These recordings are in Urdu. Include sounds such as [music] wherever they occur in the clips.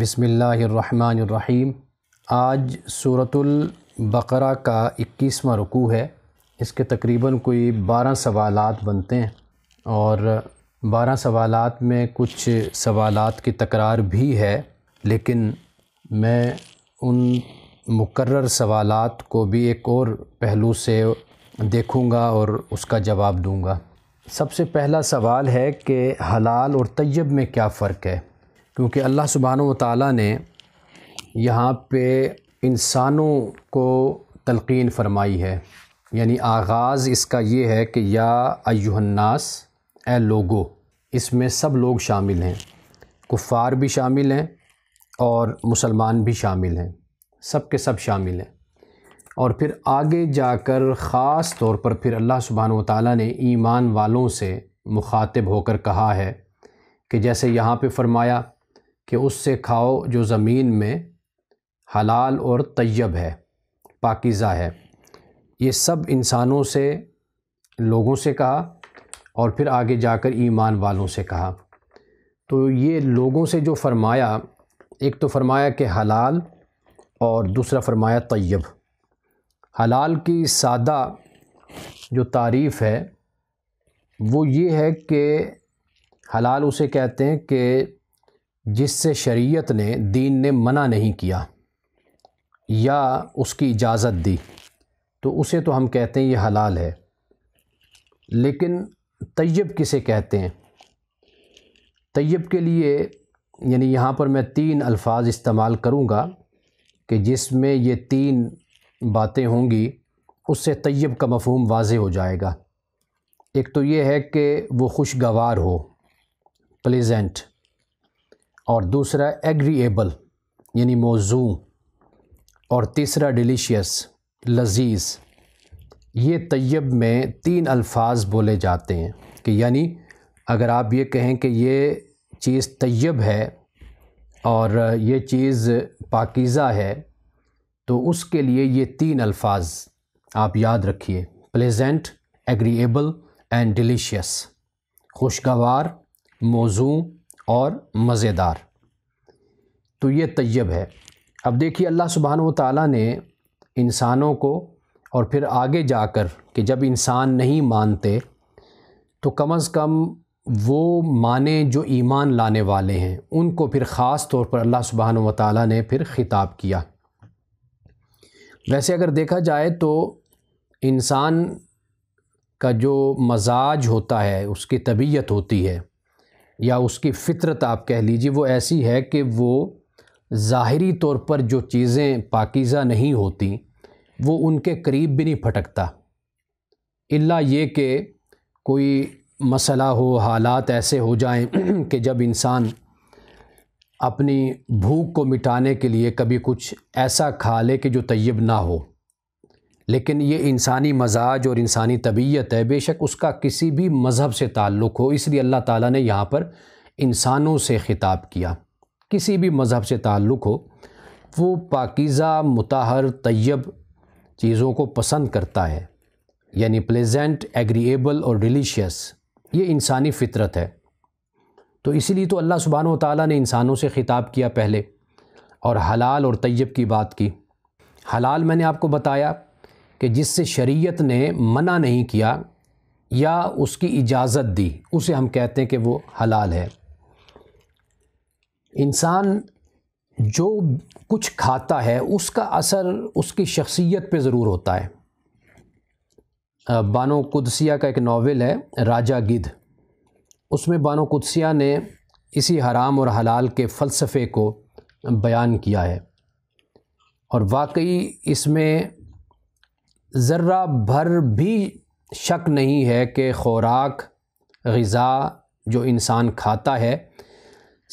بسم اللہ الرحمن الرحیم آج صورت البقرہ کا اکیسواں رکوع ہے اس کے تقریباً کوئی بارہ سوالات بنتے ہیں اور بارہ سوالات میں کچھ سوالات کی تکرار بھی ہے لیکن میں ان مقرر سوالات کو بھی ایک اور پہلو سے دیکھوں گا اور اس کا جواب دوں گا سب سے پہلا سوال ہے کہ حلال اور طیب میں کیا فرق ہے کیونکہ اللہ سبحانہ و تعالیٰ نے یہاں پہ انسانوں کو تلقین فرمائی ہے یعنی آغاز اس کا یہ ہے کہ یا ایوہ الناس اے لوگو اس میں سب لوگ شامل ہیں کفار بھی شامل ہیں اور مسلمان بھی شامل ہیں سب کے سب شامل ہیں اور پھر آگے جا کر خاص طور پر پھر اللہ و تعالیٰ نے ایمان والوں سے مخاطب ہو کر کہا ہے کہ جیسے یہاں پہ فرمایا کہ اس سے کھاؤ جو زمین میں حلال اور طیب ہے پاکیزہ ہے یہ سب انسانوں سے لوگوں سے کہا اور پھر آگے جا کر ایمان والوں سے کہا تو یہ لوگوں سے جو فرمایا ایک تو فرمایا کہ حلال اور دوسرا فرمایا طیب حلال کی سادہ جو تعریف ہے وہ یہ ہے کہ حلال اسے کہتے ہیں کہ جس سے شریعت نے دین نے منع نہیں کیا یا اس کی اجازت دی تو اسے تو ہم کہتے ہیں یہ حلال ہے لیکن طیب کسے کہتے ہیں طیب کے لیے یعنی یہاں پر میں تین الفاظ استعمال کروں گا کہ جس میں یہ تین باتیں ہوں گی اس سے طیب کا مفہوم واضح ہو جائے گا ایک تو یہ ہے کہ وہ خوشگوار ہو پلیزنٹ اور دوسرا ایگری ایبل یعنی موزوں اور تیسرا ڈیلیشیس لذیذ یہ طیب میں تین الفاظ بولے جاتے ہیں کہ یعنی اگر آپ یہ کہیں کہ یہ چیز طیب ہے اور یہ چیز پاکیزہ ہے تو اس کے لیے یہ تین الفاظ آپ یاد رکھیے pleasant agreeable and delicious خوشگوار موزوں اور مزیدار تو یہ طیب ہے اب دیکھیے اللہ سبحانہ و تعالیٰ نے انسانوں کو اور پھر آگے جا کر کہ جب انسان نہیں مانتے تو کم از کم وہ مانے جو ایمان لانے والے ہیں ان کو پھر خاص طور پر اللہ و تعالیٰ نے پھر خطاب کیا ویسے اگر دیکھا جائے تو انسان کا جو مزاج ہوتا ہے اس کی طبیعت ہوتی ہے یا اس کی فطرت آپ کہہ لیجیے وہ ایسی ہے کہ وہ ظاہری طور پر جو چیزیں پاکیزہ نہیں ہوتی وہ ان کے قریب بھی نہیں پھٹکتا اللہ یہ کہ کوئی مسئلہ ہو حالات ایسے ہو جائیں [clears throat] کہ جب انسان اپنی بھوک کو مٹانے کے لیے کبھی کچھ ایسا کھا لے کہ جو طیب نہ ہو لیکن یہ انسانی مزاج اور انسانی طبیعت ہے بے شک اس کا کسی بھی مذہب سے تعلق ہو اس لیے اللہ تعالیٰ نے یہاں پر انسانوں سے خطاب کیا کسی بھی مذہب سے تعلق ہو وہ پاکیزہ متحر طیب چیزوں کو پسند کرتا ہے یعنی پلیزنٹ ایگری ایبل اور ڈیلیشیس یہ انسانی فطرت ہے تو اسی لیے تو اللہ سبحانہ و تعالیٰ نے انسانوں سے خطاب کیا پہلے اور حلال اور طیب کی بات کی حلال میں نے آپ کو بتایا کہ جس سے شریعت نے منع نہیں کیا یا اس کی اجازت دی اسے ہم کہتے ہیں کہ وہ حلال ہے انسان جو کچھ کھاتا ہے اس کا اثر اس کی شخصیت پہ ضرور ہوتا ہے بانو قدسیہ کا ایک ناول ہے راجہ گدھ اس میں بانو قدسیہ نے اسی حرام اور حلال کے فلسفے کو بیان کیا ہے اور واقعی اس میں ذرہ بھر بھی شک نہیں ہے کہ خوراک غذا جو انسان کھاتا ہے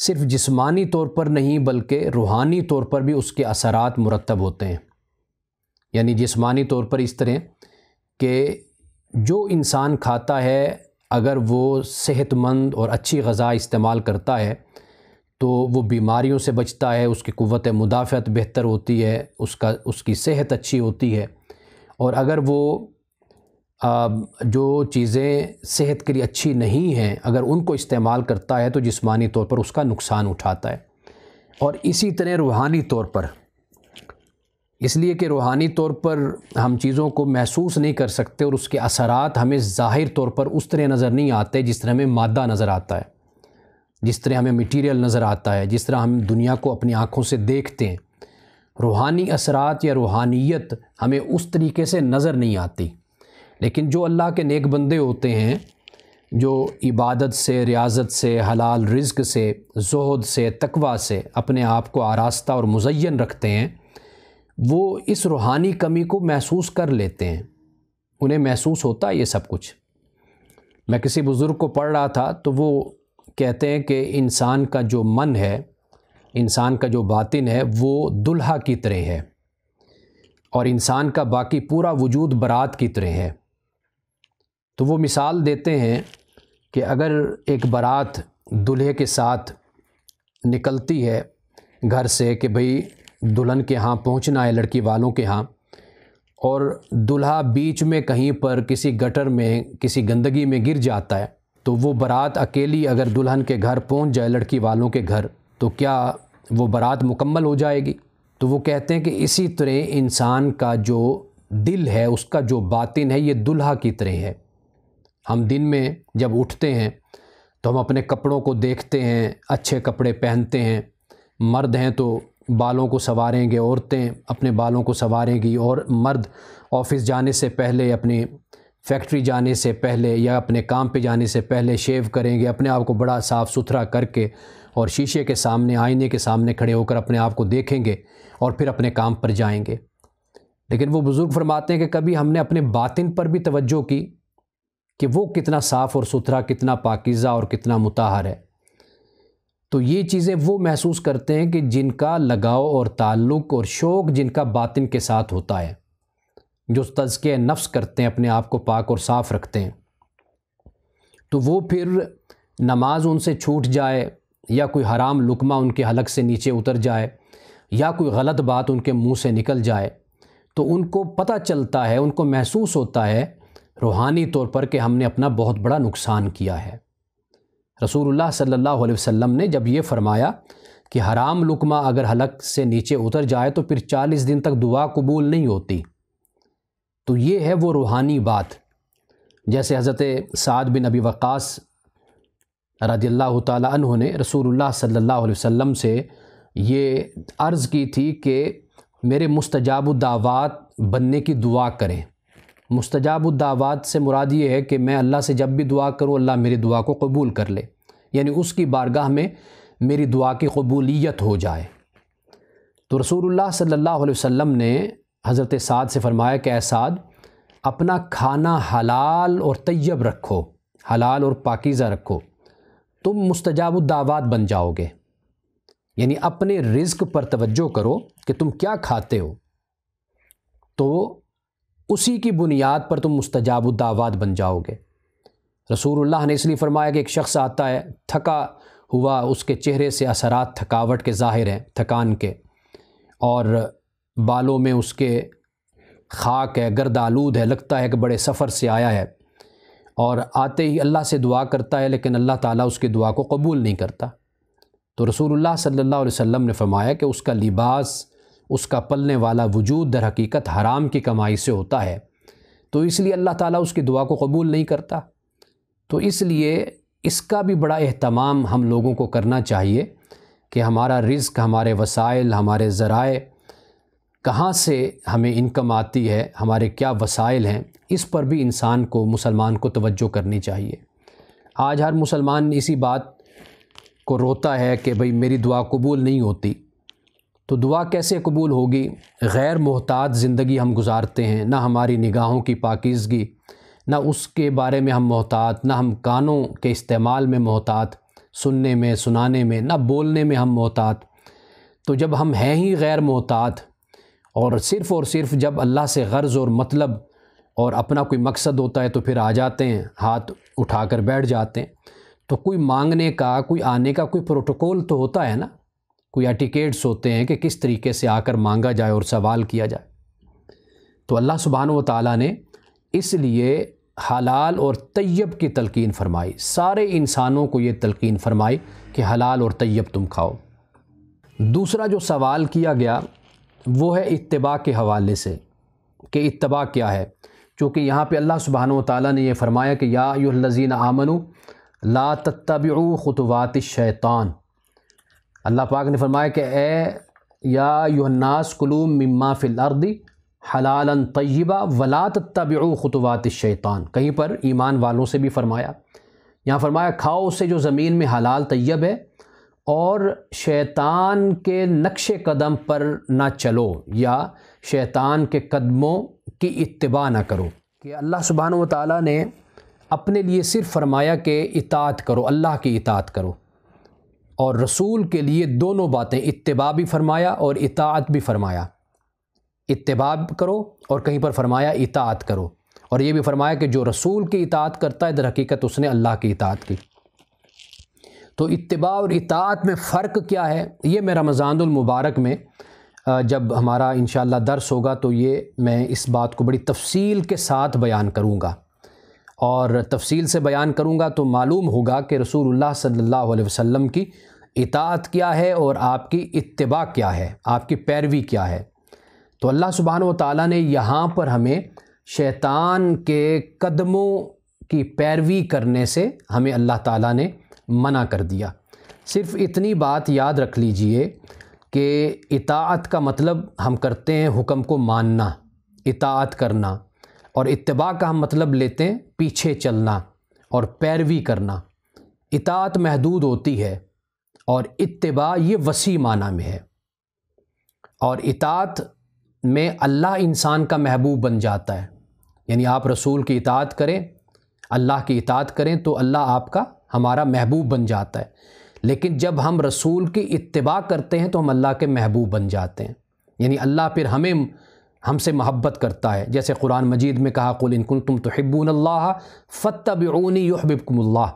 صرف جسمانی طور پر نہیں بلکہ روحانی طور پر بھی اس کے اثرات مرتب ہوتے ہیں یعنی جسمانی طور پر اس طرح کہ جو انسان کھاتا ہے اگر وہ صحت مند اور اچھی غذا استعمال کرتا ہے تو وہ بیماریوں سے بچتا ہے اس کی قوت مدافعت بہتر ہوتی ہے اس کا اس کی صحت اچھی ہوتی ہے اور اگر وہ جو چیزیں صحت کے لیے اچھی نہیں ہیں اگر ان کو استعمال کرتا ہے تو جسمانی طور پر اس کا نقصان اٹھاتا ہے اور اسی طرح روحانی طور پر اس لیے کہ روحانی طور پر ہم چیزوں کو محسوس نہیں کر سکتے اور اس کے اثرات ہمیں ظاہر طور پر اس طرح نظر نہیں آتے جس طرح ہمیں مادہ نظر آتا ہے جس طرح ہمیں مٹیریل نظر آتا ہے جس طرح ہم دنیا کو اپنی آنکھوں سے دیکھتے ہیں روحانی اثرات یا روحانیت ہمیں اس طریقے سے نظر نہیں آتی لیکن جو اللہ کے نیک بندے ہوتے ہیں جو عبادت سے ریاضت سے حلال رزق سے زہد سے تقوا سے اپنے آپ کو آراستہ اور مزین رکھتے ہیں وہ اس روحانی کمی کو محسوس کر لیتے ہیں انہیں محسوس ہوتا ہے یہ سب کچھ میں کسی بزرگ کو پڑھ رہا تھا تو وہ کہتے ہیں کہ انسان کا جو من ہے انسان کا جو باطن ہے وہ دلہا کی طرح ہے اور انسان کا باقی پورا وجود برات کی طرح ہے تو وہ مثال دیتے ہیں کہ اگر ایک برات دلہے کے ساتھ نکلتی ہے گھر سے کہ بھئی دلہن کے ہاں پہنچنا ہے لڑکی والوں کے ہاں اور دلہا بیچ میں کہیں پر کسی گٹر میں کسی گندگی میں گر جاتا ہے تو وہ برات اکیلی اگر دلہن کے گھر پہنچ جائے لڑکی والوں کے گھر تو کیا وہ برات مکمل ہو جائے گی تو وہ کہتے ہیں کہ اسی طرح انسان کا جو دل ہے اس کا جو باطن ہے یہ دلہا کی طرح ہے ہم دن میں جب اٹھتے ہیں تو ہم اپنے کپڑوں کو دیکھتے ہیں اچھے کپڑے پہنتے ہیں مرد ہیں تو بالوں کو سنواریں گے عورتیں اپنے بالوں کو سنواریں گی اور مرد آفس جانے سے پہلے اپنی فیکٹری جانے سے پہلے یا اپنے کام پہ جانے سے پہلے شیو کریں گے اپنے آپ کو بڑا صاف ستھرا کر کے اور شیشے کے سامنے آئینے کے سامنے کھڑے ہو کر اپنے آپ کو دیکھیں گے اور پھر اپنے کام پر جائیں گے لیکن وہ بزرگ فرماتے ہیں کہ کبھی ہم نے اپنے باطن پر بھی توجہ کی کہ وہ کتنا صاف اور ستھرا کتنا پاکیزہ اور کتنا متحر ہے تو یہ چیزیں وہ محسوس کرتے ہیں کہ جن کا لگاؤ اور تعلق اور شوق جن کا باطن کے ساتھ ہوتا ہے جو تزکے نفس کرتے ہیں اپنے آپ کو پاک اور صاف رکھتے ہیں تو وہ پھر نماز ان سے چھوٹ جائے یا کوئی حرام لکمہ ان کے حلق سے نیچے اتر جائے یا کوئی غلط بات ان کے منہ سے نکل جائے تو ان کو پتہ چلتا ہے ان کو محسوس ہوتا ہے روحانی طور پر کہ ہم نے اپنا بہت بڑا نقصان کیا ہے رسول اللہ صلی اللہ علیہ وسلم نے جب یہ فرمایا کہ حرام لقمہ اگر حلق سے نیچے اتر جائے تو پھر چالیس دن تک دعا قبول نہیں ہوتی تو یہ ہے وہ روحانی بات جیسے حضرت سعد بن ابی وقاص رضی اللہ تعالیٰ عنہ نے رسول اللہ صلی اللہ علیہ وسلم سے یہ عرض کی تھی کہ میرے مستجاب الدعوات بننے کی دعا کریں مستجاب الدعوات سے مراد یہ ہے کہ میں اللہ سے جب بھی دعا کروں اللہ میری دعا کو قبول کر لے یعنی اس کی بارگاہ میں میری دعا کی قبولیت ہو جائے تو رسول اللہ صلی اللہ علیہ وسلم نے حضرت سعد سے فرمایا کہ اے سعد اپنا کھانا حلال اور طیب رکھو حلال اور پاکیزہ رکھو تم مستجاب الدعوات بن جاؤ گے یعنی اپنے رزق پر توجہ کرو کہ تم کیا کھاتے ہو تو اسی کی بنیاد پر تم مستجاب الدعوات بن جاؤ گے رسول اللہ نے اس لیے فرمایا کہ ایک شخص آتا ہے تھکا ہوا اس کے چہرے سے اثرات تھکاوٹ کے ظاہر ہیں تھکان کے اور بالوں میں اس کے خاک ہے گرد آلود ہے لگتا ہے کہ بڑے سفر سے آیا ہے اور آتے ہی اللہ سے دعا کرتا ہے لیکن اللہ تعالیٰ اس کی دعا کو قبول نہیں کرتا تو رسول اللہ صلی اللہ علیہ وسلم نے فرمایا کہ اس کا لباس اس کا پلنے والا وجود در حقیقت حرام کی کمائی سے ہوتا ہے تو اس لیے اللہ تعالیٰ اس کی دعا کو قبول نہیں کرتا تو اس لیے اس کا بھی بڑا اہتمام ہم لوگوں کو کرنا چاہیے کہ ہمارا رزق ہمارے وسائل ہمارے ذرائع کہاں سے ہمیں انکم آتی ہے ہمارے کیا وسائل ہیں اس پر بھی انسان کو مسلمان کو توجہ کرنی چاہیے آج ہر مسلمان اسی بات کو روتا ہے کہ بھئی میری دعا قبول نہیں ہوتی تو دعا کیسے قبول ہوگی غیر محتاط زندگی ہم گزارتے ہیں نہ ہماری نگاہوں کی پاکیزگی نہ اس کے بارے میں ہم محتاط نہ ہم کانوں کے استعمال میں محتاط سننے میں سنانے میں نہ بولنے میں ہم محتاط تو جب ہم ہیں ہی غیر محتاط اور صرف اور صرف جب اللہ سے غرض اور مطلب اور اپنا کوئی مقصد ہوتا ہے تو پھر آ جاتے ہیں ہاتھ اٹھا کر بیٹھ جاتے ہیں تو کوئی مانگنے کا کوئی آنے کا کوئی پروٹوکول تو ہوتا ہے نا کوئی ایٹیکیٹس ہوتے ہیں کہ کس طریقے سے آ کر مانگا جائے اور سوال کیا جائے تو اللہ سبحانہ و تعالیٰ نے اس لیے حلال اور طیب کی تلقین فرمائی سارے انسانوں کو یہ تلقین فرمائی کہ حلال اور طیب تم کھاؤ دوسرا جو سوال کیا گیا وہ ہے اتباع کے حوالے سے کہ اتباع کیا ہے چونکہ یہاں پہ اللہ سبحانہ و تعالیٰ نے یہ فرمایا کہ یا الذین آمنو لا لات خطوات الشیطان اللہ پاک نے فرمایا کہ اے یا یو الناس قلوم مما فی الارض حلالا طیبہ ولا تتبعوا خطوات الشیطان کہیں پر ایمان والوں سے بھی فرمایا یہاں فرمایا کھاؤ اس سے جو زمین میں حلال طیب ہے اور شیطان کے نقش قدم پر نہ چلو یا شیطان کے قدموں کی اتباع نہ کرو کہ اللہ سبحانہ و تعالیٰ نے اپنے لیے صرف فرمایا کہ اطاعت کرو اللہ کی اطاعت کرو اور رسول کے لیے دونوں باتیں اتباع بھی فرمایا اور اطاعت بھی فرمایا اتباع کرو اور کہیں پر فرمایا اطاعت کرو اور یہ بھی فرمایا کہ جو رسول کی اطاعت کرتا ہے در حقیقت اس نے اللہ کی اطاعت کی تو اتباع اور اطاعت میں فرق کیا ہے یہ میں رمضان المبارک میں جب ہمارا انشاءاللہ درس ہوگا تو یہ میں اس بات کو بڑی تفصیل کے ساتھ بیان کروں گا اور تفصیل سے بیان کروں گا تو معلوم ہوگا کہ رسول اللہ صلی اللہ علیہ وسلم کی اطاعت کیا ہے اور آپ کی اتباع کیا ہے آپ کی پیروی کیا ہے تو اللہ سبحانہ و تعالیٰ نے یہاں پر ہمیں شیطان کے قدموں کی پیروی کرنے سے ہمیں اللہ تعالیٰ نے منع کر دیا صرف اتنی بات یاد رکھ لیجئے کہ اطاعت کا مطلب ہم کرتے ہیں حکم کو ماننا اطاعت کرنا اور اتباع کا ہم مطلب لیتے ہیں پیچھے چلنا اور پیروی کرنا اطاعت محدود ہوتی ہے اور اتباع یہ وسیع معنی میں ہے اور اطاعت میں اللہ انسان کا محبوب بن جاتا ہے یعنی آپ رسول کی اطاعت کریں اللہ کی اطاعت کریں تو اللہ آپ کا ہمارا محبوب بن جاتا ہے لیکن جب ہم رسول کی اتباع کرتے ہیں تو ہم اللہ کے محبوب بن جاتے ہیں یعنی اللہ پھر ہمیں ہم سے محبت کرتا ہے جیسے قرآن مجید میں کہا قل ان تم تو اللہ فتبعونی یحببکم و حب کم اللہ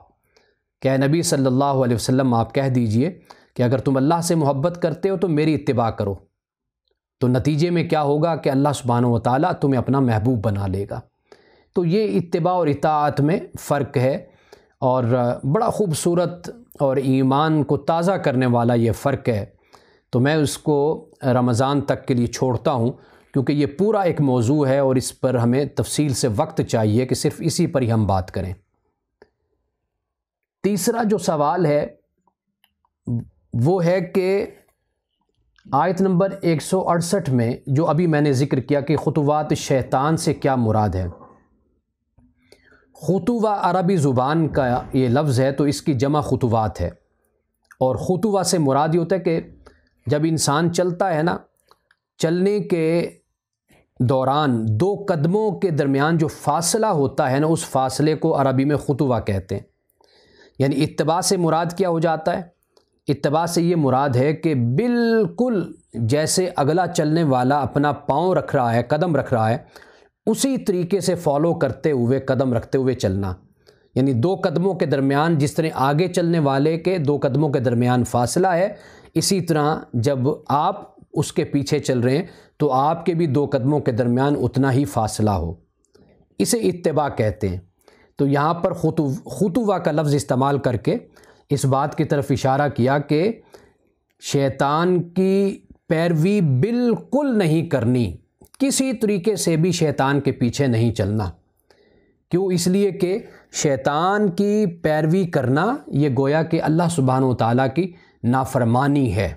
کیا نبی صلی اللہ علیہ وسلم آپ کہہ دیجئے کہ اگر تم اللہ سے محبت کرتے ہو تو میری اتباع کرو تو نتیجے میں کیا ہوگا کہ اللہ سبحانہ و تعالیٰ تمہیں اپنا محبوب بنا لے گا تو یہ اتباع اور اطاعت میں فرق ہے اور بڑا خوبصورت اور ایمان کو تازہ کرنے والا یہ فرق ہے تو میں اس کو رمضان تک کے لیے چھوڑتا ہوں کیونکہ یہ پورا ایک موضوع ہے اور اس پر ہمیں تفصیل سے وقت چاہیے کہ صرف اسی پر ہی ہم بات کریں تیسرا جو سوال ہے وہ ہے کہ آیت نمبر ایک سو اڑسٹھ میں جو ابھی میں نے ذکر کیا کہ خطوات شیطان سے کیا مراد ہے خطوہ عربی زبان کا یہ لفظ ہے تو اس کی جمع خطوات ہے اور خطوہ سے مراد یہ ہوتا ہے کہ جب انسان چلتا ہے نا چلنے کے دوران دو قدموں کے درمیان جو فاصلہ ہوتا ہے نا اس فاصلے کو عربی میں خطوہ کہتے ہیں یعنی اتباع سے مراد کیا ہو جاتا ہے اتباع سے یہ مراد ہے کہ بالکل جیسے اگلا چلنے والا اپنا پاؤں رکھ رہا ہے قدم رکھ رہا ہے اسی طریقے سے فالو کرتے ہوئے قدم رکھتے ہوئے چلنا یعنی دو قدموں کے درمیان جس طرح آگے چلنے والے کے دو قدموں کے درمیان فاصلہ ہے اسی طرح جب آپ اس کے پیچھے چل رہے ہیں تو آپ کے بھی دو قدموں کے درمیان اتنا ہی فاصلہ ہو اسے اتباع کہتے ہیں تو یہاں پر خطو کا لفظ استعمال کر کے اس بات کی طرف اشارہ کیا کہ شیطان کی پیروی بالکل نہیں کرنی کسی طریقے سے بھی شیطان کے پیچھے نہیں چلنا کیوں اس لیے کہ شیطان کی پیروی کرنا یہ گویا کہ اللہ سبحانہ و تعالیٰ کی نافرمانی ہے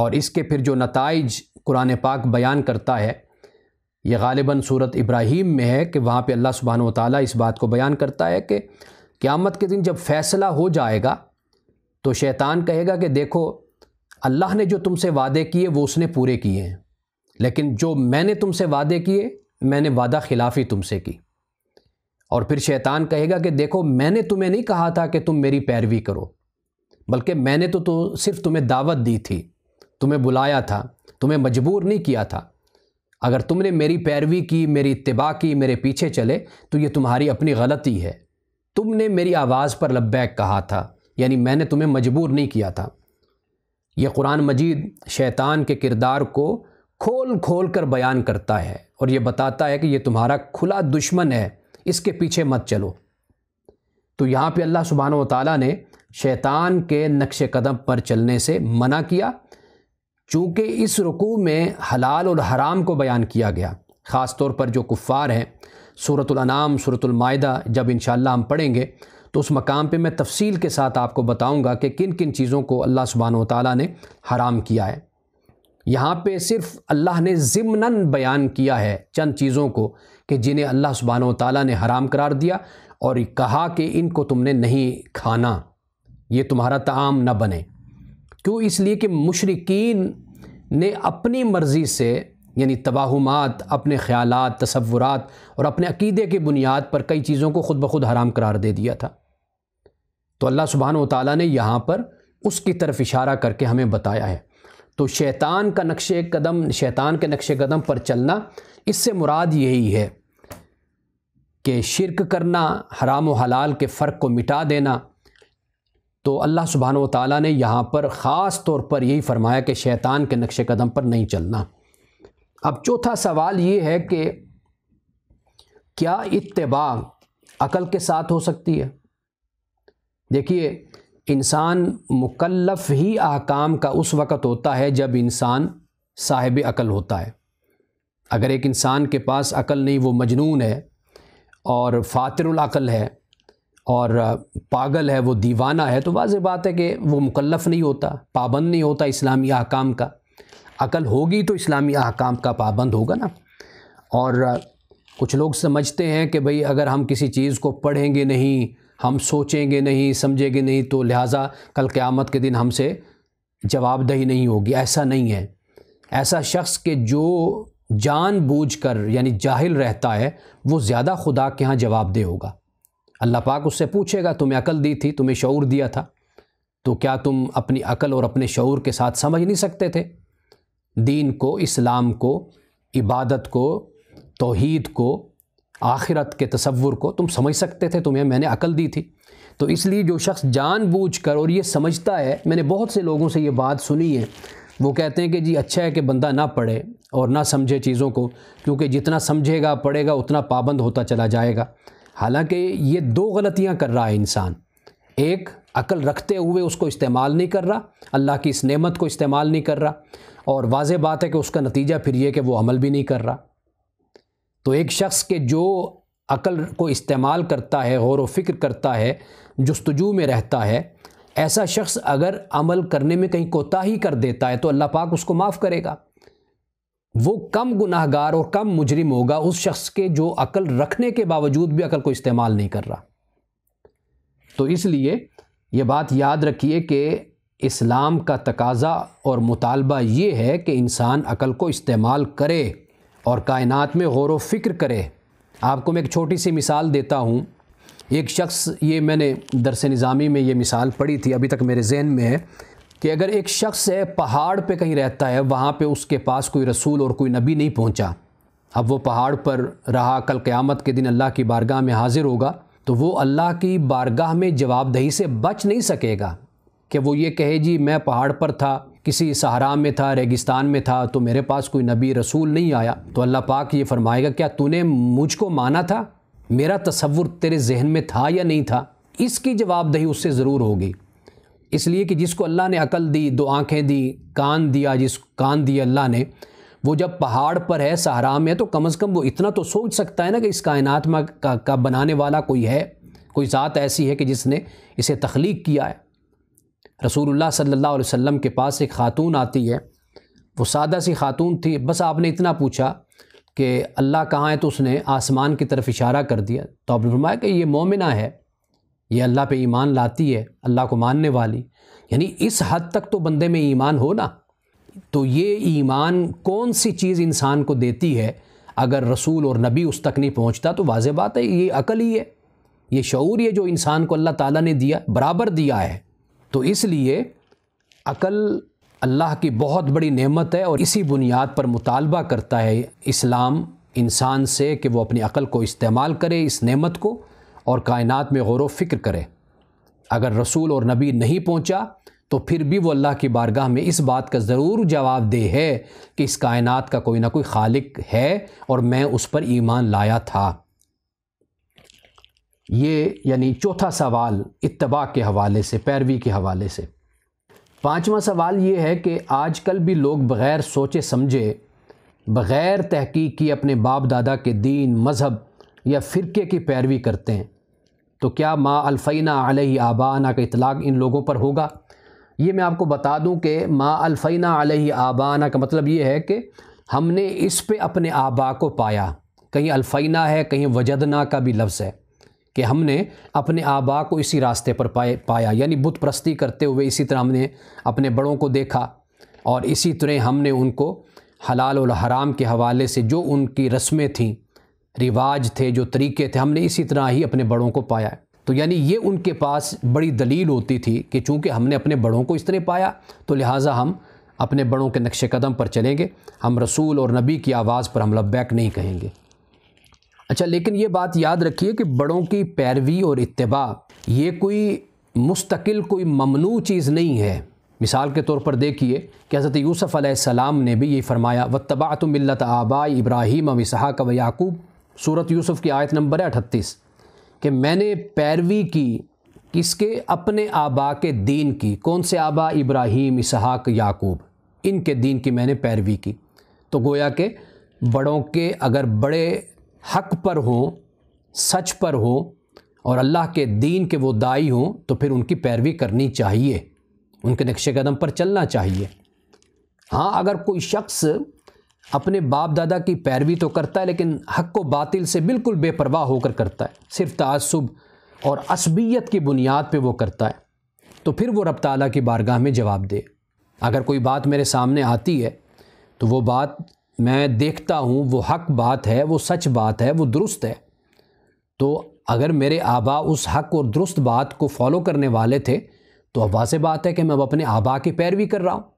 اور اس کے پھر جو نتائج قرآن پاک بیان کرتا ہے یہ غالباً صورت ابراہیم میں ہے کہ وہاں پہ اللہ سبحانہ و تعالیٰ اس بات کو بیان کرتا ہے کہ قیامت کے دن جب فیصلہ ہو جائے گا تو شیطان کہے گا کہ دیکھو اللہ نے جو تم سے وعدے کیے وہ اس نے پورے کیے ہیں لیکن جو میں نے تم سے وعدے کیے میں نے وعدہ خلافی تم سے کی اور پھر شیطان کہے گا کہ دیکھو میں نے تمہیں نہیں کہا تھا کہ تم میری پیروی کرو بلکہ میں نے تو صرف تمہیں دعوت دی تھی تمہیں بلایا تھا تمہیں مجبور نہیں کیا تھا اگر تم نے میری پیروی کی میری اتباع کی میرے پیچھے چلے تو یہ تمہاری اپنی غلطی ہے تم نے میری آواز پر لبیک کہا تھا یعنی میں نے تمہیں مجبور نہیں کیا تھا یہ قرآن مجید شیطان کے کردار کو کھول کھول کر بیان کرتا ہے اور یہ بتاتا ہے کہ یہ تمہارا کھلا دشمن ہے اس کے پیچھے مت چلو تو یہاں پہ اللہ سبحانہ و تعالیٰ نے شیطان کے نقش قدم پر چلنے سے منع کیا چونکہ اس رکوع میں حلال اور حرام کو بیان کیا گیا خاص طور پر جو کفار ہیں صورت الانام صورت المائدہ جب انشاءاللہ ہم پڑھیں گے تو اس مقام پہ میں تفصیل کے ساتھ آپ کو بتاؤں گا کہ کن کن چیزوں کو اللہ سبحانہ و تعالیٰ نے حرام کیا ہے یہاں پہ صرف اللہ نے ضمناً بیان کیا ہے چند چیزوں کو کہ جنہیں اللہ سبحانہ و تعالیٰ نے حرام قرار دیا اور کہا کہ ان کو تم نے نہیں کھانا یہ تمہارا تعام نہ بنے کیوں اس لیے کہ مشرقین نے اپنی مرضی سے یعنی توہمات اپنے خیالات تصورات اور اپنے عقیدے کی بنیاد پر کئی چیزوں کو خود بخود حرام قرار دے دیا تھا تو اللہ سبحانہ و تعالیٰ نے یہاں پر اس کی طرف اشارہ کر کے ہمیں بتایا ہے تو شیطان کا نقش قدم شیطان کے نقش قدم پر چلنا اس سے مراد یہی ہے کہ شرک کرنا حرام و حلال کے فرق کو مٹا دینا تو اللہ سبحانہ و تعالیٰ نے یہاں پر خاص طور پر یہی فرمایا کہ شیطان کے نقش قدم پر نہیں چلنا اب چوتھا سوال یہ ہے کہ کیا اتباع عقل کے ساتھ ہو سکتی ہے دیکھیے انسان مکلف ہی احکام کا اس وقت ہوتا ہے جب انسان صاحب عقل ہوتا ہے اگر ایک انسان کے پاس عقل نہیں وہ مجنون ہے اور فاتر العقل ہے اور پاگل ہے وہ دیوانہ ہے تو واضح بات ہے کہ وہ مکلف نہیں ہوتا پابند نہیں ہوتا اسلامی احکام کا عقل ہوگی تو اسلامی احکام کا پابند ہوگا نا اور کچھ لوگ سمجھتے ہیں کہ بھئی اگر ہم کسی چیز کو پڑھیں گے نہیں ہم سوچیں گے نہیں سمجھیں گے نہیں تو لہٰذا کل قیامت کے دن ہم سے جواب دہی نہیں ہوگی ایسا نہیں ہے ایسا شخص کہ جو جان بوجھ کر یعنی جاہل رہتا ہے وہ زیادہ خدا کے ہاں جواب دہ ہوگا اللہ پاک اس سے پوچھے گا تمہیں عقل دی تھی تمہیں شعور دیا تھا تو کیا تم اپنی عقل اور اپنے شعور کے ساتھ سمجھ نہیں سکتے تھے دین کو اسلام کو عبادت کو توحید کو آخرت کے تصور کو تم سمجھ سکتے تھے تمہیں میں نے عقل دی تھی تو اس لیے جو شخص جان بوجھ کر اور یہ سمجھتا ہے میں نے بہت سے لوگوں سے یہ بات سنی ہے وہ کہتے ہیں کہ جی اچھا ہے کہ بندہ نہ پڑھے اور نہ سمجھے چیزوں کو کیونکہ جتنا سمجھے گا پڑھے گا اتنا پابند ہوتا چلا جائے گا حالانکہ یہ دو غلطیاں کر رہا ہے انسان ایک عقل رکھتے ہوئے اس کو استعمال نہیں کر رہا اللہ کی اس نعمت کو استعمال نہیں کر رہا اور واضح بات ہے کہ اس کا نتیجہ پھر یہ کہ وہ عمل بھی نہیں کر رہا تو ایک شخص کے جو عقل کو استعمال کرتا ہے غور و فکر کرتا ہے جستجو میں رہتا ہے ایسا شخص اگر عمل کرنے میں کہیں کوتاہی کر دیتا ہے تو اللہ پاک اس کو معاف کرے گا وہ کم گناہ گار اور کم مجرم ہوگا اس شخص کے جو عقل رکھنے کے باوجود بھی عقل کو استعمال نہیں کر رہا تو اس لیے یہ بات یاد رکھیے کہ اسلام کا تقاضا اور مطالبہ یہ ہے کہ انسان عقل کو استعمال کرے اور کائنات میں غور و فکر کرے آپ کو میں ایک چھوٹی سی مثال دیتا ہوں ایک شخص یہ میں نے درس نظامی میں یہ مثال پڑھی تھی ابھی تک میرے ذہن میں ہے کہ اگر ایک شخص ہے پہاڑ پہ کہیں رہتا ہے وہاں پہ اس کے پاس کوئی رسول اور کوئی نبی نہیں پہنچا اب وہ پہاڑ پر رہا کل قیامت کے دن اللہ کی بارگاہ میں حاضر ہوگا تو وہ اللہ کی بارگاہ میں جواب دہی سے بچ نہیں سکے گا کہ وہ یہ کہے جی میں پہاڑ پر تھا کسی سہارا میں تھا ریگستان میں تھا تو میرے پاس کوئی نبی رسول نہیں آیا تو اللہ پاک یہ فرمائے گا کیا تو نے مجھ کو مانا تھا میرا تصور تیرے ذہن میں تھا یا نہیں تھا اس کی جواب دہی اس سے ضرور ہوگی اس لیے کہ جس کو اللہ نے عقل دی دو آنکھیں دی کان دیا جس کان دی اللہ نے وہ جب پہاڑ پر ہے سہارا میں تو کم از کم وہ اتنا تو سوچ سکتا ہے نا کہ اس کائنات میں کا بنانے والا کوئی ہے کوئی ذات ایسی ہے کہ جس نے اسے تخلیق کیا ہے رسول اللہ صلی اللہ علیہ وسلم کے پاس ایک خاتون آتی ہے وہ سادہ سی خاتون تھی بس آپ نے اتنا پوچھا کہ اللہ کہاں ہے تو اس نے آسمان کی طرف اشارہ کر دیا تو آپ نے فرمایا کہ یہ مومنہ ہے یہ اللہ پہ ایمان لاتی ہے اللہ کو ماننے والی یعنی اس حد تک تو بندے میں ایمان ہو نا تو یہ ایمان کون سی چیز انسان کو دیتی ہے اگر رسول اور نبی اس تک نہیں پہنچتا تو واضح بات ہے یہ عقل ہی ہے یہ شعور یہ جو انسان کو اللہ تعالیٰ نے دیا برابر دیا ہے تو اس لیے عقل اللہ کی بہت بڑی نعمت ہے اور اسی بنیاد پر مطالبہ کرتا ہے اسلام انسان سے کہ وہ اپنی عقل کو استعمال کرے اس نعمت کو اور کائنات میں غور و فکر کرے اگر رسول اور نبی نہیں پہنچا تو پھر بھی وہ اللہ کی بارگاہ میں اس بات کا ضرور جواب دہ ہے کہ اس کائنات کا کوئی نہ کوئی خالق ہے اور میں اس پر ایمان لایا تھا یہ یعنی چوتھا سوال اتباع کے حوالے سے پیروی کے حوالے سے پانچواں سوال یہ ہے کہ آج کل بھی لوگ بغیر سوچے سمجھے بغیر تحقیق کی اپنے باپ دادا کے دین مذہب یا فرقے کی پیروی کرتے ہیں تو کیا ما الفینہ علیہ آبانہ کا اطلاق ان لوگوں پر ہوگا یہ میں آپ کو بتا دوں کہ ما الفینہ علیہ آبانہ کا مطلب یہ ہے کہ ہم نے اس پہ اپنے آبا کو پایا کہیں الفینہ ہے کہیں وجدنا کا بھی لفظ ہے کہ ہم نے اپنے آبا کو اسی راستے پر پائے پایا یعنی بت پرستی کرتے ہوئے اسی طرح ہم نے اپنے بڑوں کو دیکھا اور اسی طرح ہم نے ان کو حلال الحرام کے حوالے سے جو ان کی رسمیں تھیں رواج تھے جو طریقے تھے ہم نے اسی طرح ہی اپنے بڑوں کو پایا تو یعنی یہ ان کے پاس بڑی دلیل ہوتی تھی کہ چونکہ ہم نے اپنے بڑوں کو اس طرح پایا تو لہٰذا ہم اپنے بڑوں کے نقش قدم پر چلیں گے ہم رسول اور نبی کی آواز پر ہم لبیک نہیں کہیں گے اچھا لیکن یہ بات یاد رکھیے کہ بڑوں کی پیروی اور اتباع یہ کوئی مستقل کوئی ممنوع چیز نہیں ہے مثال کے طور پر دیکھیے کہ حضرت یوسف علیہ السلام نے بھی یہ فرمایا و تباۃ ملت آبا ابراہیم و اسحاق و یعقوب صورت یوسف کی آیت نمبر ہے اٹھتیس کہ میں نے پیروی کی کس کے اپنے آبا کے دین کی کون سے آبا ابراہیم اسحاق یعقوب ان کے دین کی میں نے پیروی کی تو گویا کہ بڑوں کے اگر بڑے حق پر ہوں سچ پر ہوں اور اللہ کے دین کے وہ دائی ہوں تو پھر ان کی پیروی کرنی چاہیے ان کے نقش قدم پر چلنا چاہیے ہاں اگر کوئی شخص اپنے باپ دادا کی پیروی تو کرتا ہے لیکن حق و باطل سے بالکل بے پرواہ ہو کر کرتا ہے صرف تعصب اور عصبیت کی بنیاد پہ وہ کرتا ہے تو پھر وہ رب تعالیٰ کی بارگاہ میں جواب دے اگر کوئی بات میرے سامنے آتی ہے تو وہ بات میں دیکھتا ہوں وہ حق بات ہے وہ سچ بات ہے وہ درست ہے تو اگر میرے آبا اس حق اور درست بات کو فالو کرنے والے تھے تو اب واضح بات ہے کہ میں اب اپنے آبا کی پیروی کر رہا ہوں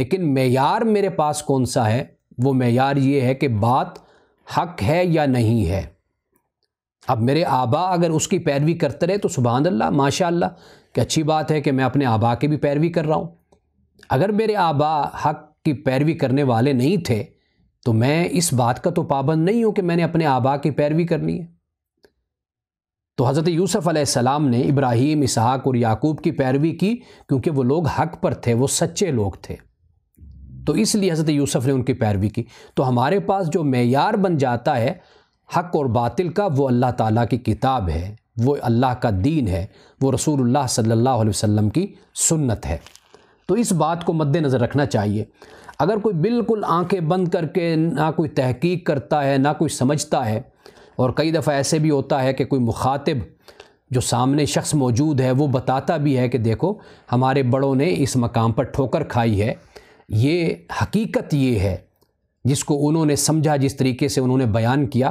لیکن معیار میرے پاس کون سا ہے وہ معیار یہ ہے کہ بات حق ہے یا نہیں ہے اب میرے آبا اگر اس کی پیروی کرتے رہے تو سبحان اللہ ماشاء اللہ کہ اچھی بات ہے کہ میں اپنے آبا کی بھی پیروی کر رہا ہوں اگر میرے آبا حق کی پیروی کرنے والے نہیں تھے تو میں اس بات کا تو پابند نہیں ہوں کہ میں نے اپنے آبا کی پیروی کرنی ہے تو حضرت یوسف علیہ السلام نے ابراہیم اسحاق اور یعقوب کی پیروی کی کیونکہ وہ لوگ حق پر تھے وہ سچے لوگ تھے تو اس لیے حضرت یوسف نے ان کی پیروی کی تو ہمارے پاس جو معیار بن جاتا ہے حق اور باطل کا وہ اللہ تعالیٰ کی کتاب ہے وہ اللہ کا دین ہے وہ رسول اللہ صلی اللہ علیہ وسلم کی سنت ہے تو اس بات کو مد نظر رکھنا چاہیے اگر کوئی بالکل آنکھیں بند کر کے نہ کوئی تحقیق کرتا ہے نہ کوئی سمجھتا ہے اور کئی دفعہ ایسے بھی ہوتا ہے کہ کوئی مخاطب جو سامنے شخص موجود ہے وہ بتاتا بھی ہے کہ دیکھو ہمارے بڑوں نے اس مقام پر ٹھوکر کھائی ہے یہ حقیقت یہ ہے جس کو انہوں نے سمجھا جس طریقے سے انہوں نے بیان کیا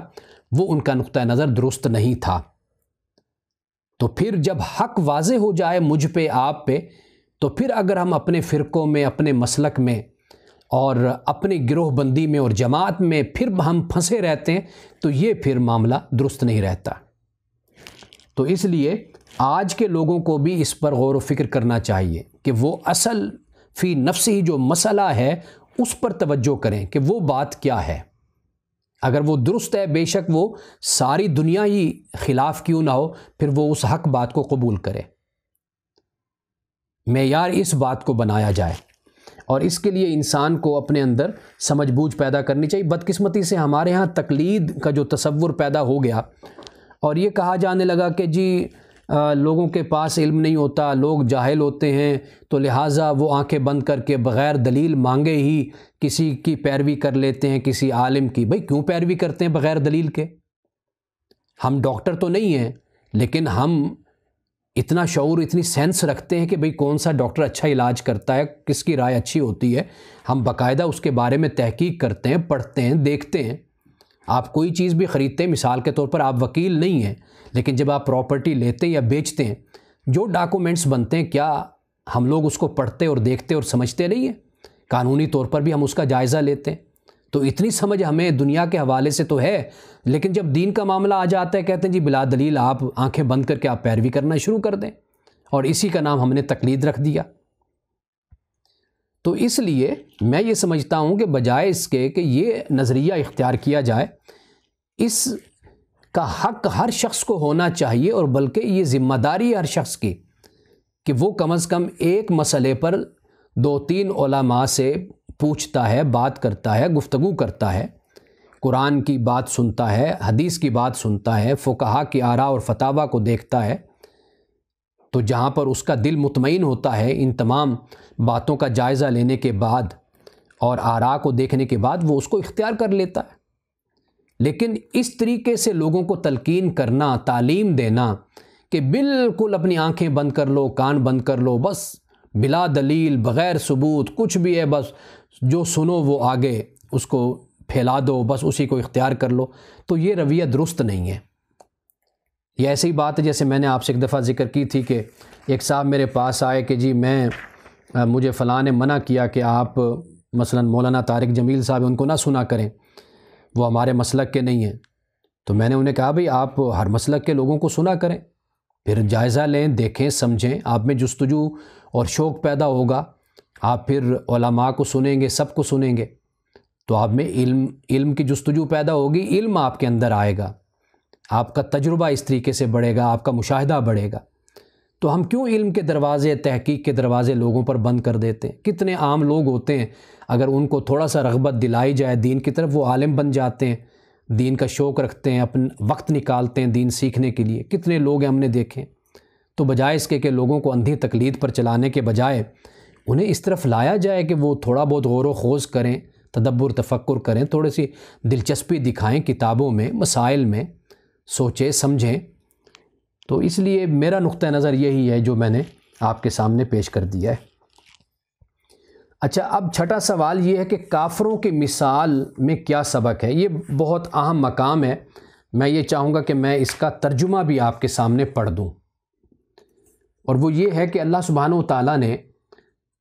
وہ ان کا نقطۂ نظر درست نہیں تھا تو پھر جب حق واضح ہو جائے مجھ پہ آپ پہ تو پھر اگر ہم اپنے فرقوں میں اپنے مسلک میں اور اپنے گروہ بندی میں اور جماعت میں پھر ہم پھنسے رہتے ہیں تو یہ پھر معاملہ درست نہیں رہتا تو اس لیے آج کے لوگوں کو بھی اس پر غور و فکر کرنا چاہیے کہ وہ اصل فی نفس ہی جو مسئلہ ہے اس پر توجہ کریں کہ وہ بات کیا ہے اگر وہ درست ہے بے شک وہ ساری دنیا ہی خلاف کیوں نہ ہو پھر وہ اس حق بات کو قبول کرے معیار اس بات کو بنایا جائے اور اس کے لیے انسان کو اپنے اندر سمجھ بوجھ پیدا کرنی چاہیے بدقسمتی سے ہمارے ہاں تقلید کا جو تصور پیدا ہو گیا اور یہ کہا جانے لگا کہ جی لوگوں کے پاس علم نہیں ہوتا لوگ جاہل ہوتے ہیں تو لہٰذا وہ آنکھیں بند کر کے بغیر دلیل مانگے ہی کسی کی پیروی کر لیتے ہیں کسی عالم کی بھئی کیوں پیروی کرتے ہیں بغیر دلیل کے ہم ڈاکٹر تو نہیں ہیں لیکن ہم اتنا شعور اتنی سینس رکھتے ہیں کہ بھئی کون سا ڈاکٹر اچھا علاج کرتا ہے کس کی رائے اچھی ہوتی ہے ہم باقاعدہ اس کے بارے میں تحقیق کرتے ہیں پڑھتے ہیں دیکھتے ہیں آپ کوئی چیز بھی خریدتے ہیں مثال کے طور پر آپ وکیل نہیں ہیں لیکن جب آپ پراپرٹی لیتے ہیں یا بیچتے ہیں جو ڈاکومنٹس بنتے ہیں کیا ہم لوگ اس کو پڑھتے اور دیکھتے اور سمجھتے نہیں ہیں قانونی طور پر بھی ہم اس کا جائزہ لیتے ہیں تو اتنی سمجھ ہمیں دنیا کے حوالے سے تو ہے لیکن جب دین کا معاملہ آ جاتا ہے کہتے ہیں جی بلا دلیل آپ آنکھیں بند کر کے آپ پیروی کرنا شروع کر دیں اور اسی کا نام ہم نے تقلید رکھ دیا تو اس لیے میں یہ سمجھتا ہوں کہ بجائے اس کے کہ یہ نظریہ اختیار کیا جائے اس کا حق ہر شخص کو ہونا چاہیے اور بلکہ یہ ذمہ داری ہر شخص کی کہ وہ کم از کم ایک مسئلے پر دو تین علماء سے پوچھتا ہے بات کرتا ہے گفتگو کرتا ہے قرآن کی بات سنتا ہے حدیث کی بات سنتا ہے فقہا کی آرا اور فتاوہ کو دیکھتا ہے تو جہاں پر اس کا دل مطمئن ہوتا ہے ان تمام باتوں کا جائزہ لینے کے بعد اور آرا کو دیکھنے کے بعد وہ اس کو اختیار کر لیتا ہے لیکن اس طریقے سے لوگوں کو تلقین کرنا تعلیم دینا کہ بالکل اپنی آنکھیں بند کر لو کان بند کر لو بس بلا دلیل بغیر ثبوت کچھ بھی ہے بس جو سنو وہ آگے اس کو پھیلا دو بس اسی کو اختیار کر لو تو یہ رویہ درست نہیں ہے یہ ایسی بات ہے جیسے میں نے آپ سے ایک دفعہ ذکر کی تھی کہ ایک صاحب میرے پاس آئے کہ جی میں مجھے فلاں نے منع کیا کہ آپ مثلا مولانا طارق جمیل صاحب ان کو نہ سنا کریں وہ ہمارے مسلک کے نہیں ہیں تو میں نے انہیں کہا بھئی آپ ہر مسلک کے لوگوں کو سنا کریں پھر جائزہ لیں دیکھیں سمجھیں آپ میں جستجو اور شوق پیدا ہوگا آپ پھر علماء کو سنیں گے سب کو سنیں گے تو آپ میں علم علم کی جستجو پیدا ہوگی علم آپ کے اندر آئے گا آپ کا تجربہ اس طریقے سے بڑھے گا آپ کا مشاہدہ بڑھے گا تو ہم کیوں علم کے دروازے تحقیق کے دروازے لوگوں پر بند کر دیتے ہیں کتنے عام لوگ ہوتے ہیں اگر ان کو تھوڑا سا رغبت دلائی جائے دین کی طرف وہ عالم بن جاتے ہیں دین کا شوق رکھتے ہیں اپن وقت نکالتے ہیں دین سیکھنے کے لیے کتنے لوگ ہم نے دیکھے تو بجائے اس کے کہ لوگوں کو اندھی تقلید پر چلانے کے بجائے انہیں اس طرف لایا جائے کہ وہ تھوڑا بہت غور و خوض کریں تدبر تفکر کریں تھوڑی سی دلچسپی دکھائیں کتابوں میں مسائل میں سوچیں سمجھیں تو اس لیے میرا نقطہ نظر یہی ہے جو میں نے آپ کے سامنے پیش کر دیا ہے اچھا اب چھٹا سوال یہ ہے کہ کافروں کے مثال میں کیا سبق ہے یہ بہت اہم مقام ہے میں یہ چاہوں گا کہ میں اس کا ترجمہ بھی آپ کے سامنے پڑھ دوں اور وہ یہ ہے کہ اللہ سبحانہ و تعالیٰ نے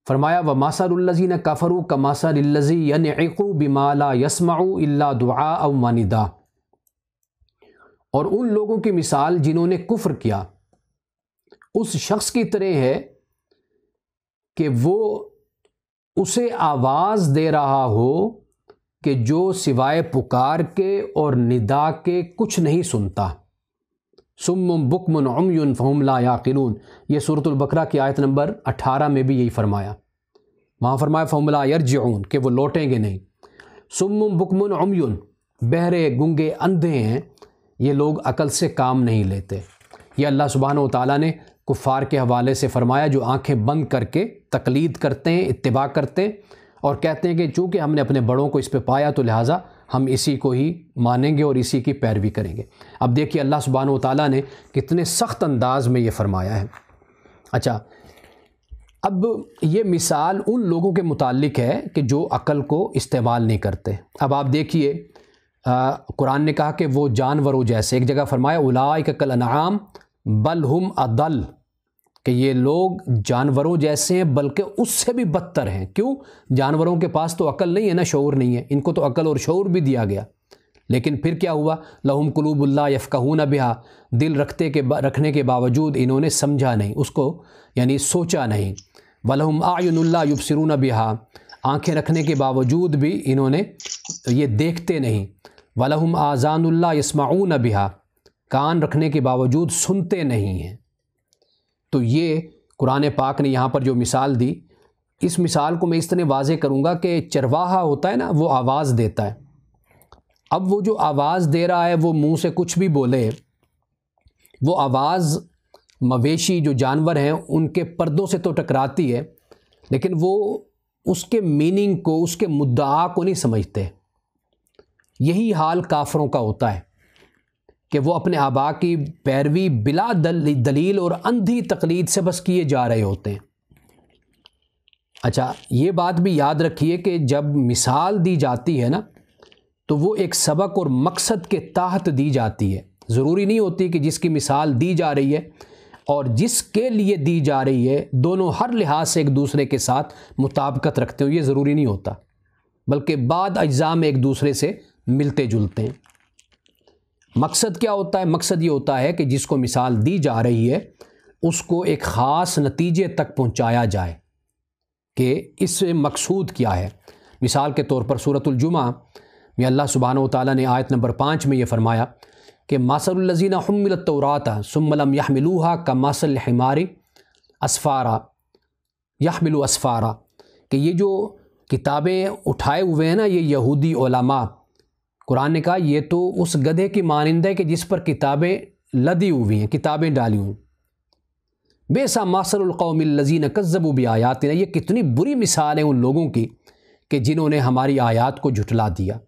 فرمایا و ماسال کافرو کفرو کماثر الزی یعنی عقو و یسما اللہ دعا او ماندا اور ان لوگوں کی مثال جنہوں نے کفر کیا اس شخص کی طرح ہے کہ وہ اسے آواز دے رہا ہو کہ جو سوائے پکار کے اور ندا کے کچھ نہیں سنتا سمم بکمن عمیون فہم لا یاقلون یہ صورت البقرہ کی آیت نمبر اٹھارہ میں بھی یہی فرمایا وہاں فرمایا فہم لا یرجعون کہ وہ لوٹیں گے نہیں سم بکمن عمیون بہرے گنگے اندھے ہیں یہ لوگ عقل سے کام نہیں لیتے یہ اللہ سبحانہ و تعالیٰ نے کفار کے حوالے سے فرمایا جو آنکھیں بند کر کے تقلید کرتے ہیں اتباع کرتے ہیں اور کہتے ہیں کہ چونکہ ہم نے اپنے بڑوں کو اس پہ پایا تو لہٰذا ہم اسی کو ہی مانیں گے اور اسی کی پیروی کریں گے اب دیکھیے اللہ سبحانہ و تعالیٰ نے کتنے سخت انداز میں یہ فرمایا ہے اچھا اب یہ مثال ان لوگوں کے متعلق ہے کہ جو عقل کو استعمال نہیں کرتے اب آپ دیکھیے قرآن نے کہا کہ وہ جانوروں جیسے ایک جگہ فرمایا کل انعام بل بلہم ادل کہ یہ لوگ جانوروں جیسے ہیں بلکہ اس سے بھی بدتر ہیں کیوں جانوروں کے پاس تو عقل نہیں ہے نا شعور نہیں ہے ان کو تو عقل اور شعور بھی دیا گیا لیکن پھر کیا ہوا لہم قلوب اللہ یفقہ نہ دل رکھتے کے رکھنے کے باوجود انہوں نے سمجھا نہیں اس کو یعنی سوچا نہیں و آئین اللہ یبصرون بہا آنکھیں رکھنے کے باوجود بھی انہوں نے یہ دیکھتے نہیں ولہم آزان اللہ یسمعون بہا کان رکھنے کے باوجود سنتے نہیں ہیں تو یہ قرآن پاک نے یہاں پر جو مثال دی اس مثال کو میں اس طرح واضح کروں گا کہ چرواہا ہوتا ہے نا وہ آواز دیتا ہے اب وہ جو آواز دے رہا ہے وہ منہ سے کچھ بھی بولے وہ آواز مویشی جو جانور ہیں ان کے پردوں سے تو ٹکراتی ہے لیکن وہ اس کے میننگ کو اس کے مدعا کو نہیں سمجھتے یہی حال کافروں کا ہوتا ہے کہ وہ اپنے آبا کی پیروی بلا دل دلیل اور اندھی تقلید سے بس کیے جا رہے ہوتے ہیں اچھا یہ بات بھی یاد رکھیے کہ جب مثال دی جاتی ہے نا تو وہ ایک سبق اور مقصد کے تحت دی جاتی ہے ضروری نہیں ہوتی کہ جس کی مثال دی جا رہی ہے اور جس کے لیے دی جا رہی ہے دونوں ہر لحاظ سے ایک دوسرے کے ساتھ مطابقت رکھتے ہو یہ ضروری نہیں ہوتا بلکہ بعد اجزاء میں ایک دوسرے سے ملتے جلتے ہیں مقصد کیا ہوتا ہے مقصد یہ ہوتا ہے کہ جس کو مثال دی جا رہی ہے اس کو ایک خاص نتیجے تک پہنچایا جائے کہ اس سے مقصود کیا ہے مثال کے طور پر صورت الجمہ میں اللہ سبحانہ و تعالیٰ نے آیت نمبر پانچ میں یہ فرمایا کہ ماصل حمل رات ثم لم الوحا کا ماسلحماری اسفارا یہملو اسفارا کہ یہ جو کتابیں اٹھائے ہوئے ہیں نا یہ یہودی علماء قرآن نے کہا یہ تو اس گدھے کی مانند ہے کہ جس پر کتابیں لدی ہوئی ہیں کتابیں ڈالی ہوئیں بے سا ماسل القوم الزین کذب و بھی آیات یہ کتنی بری مثال ہے ان لوگوں کی کہ جنہوں نے ہماری آیات کو جھٹلا دیا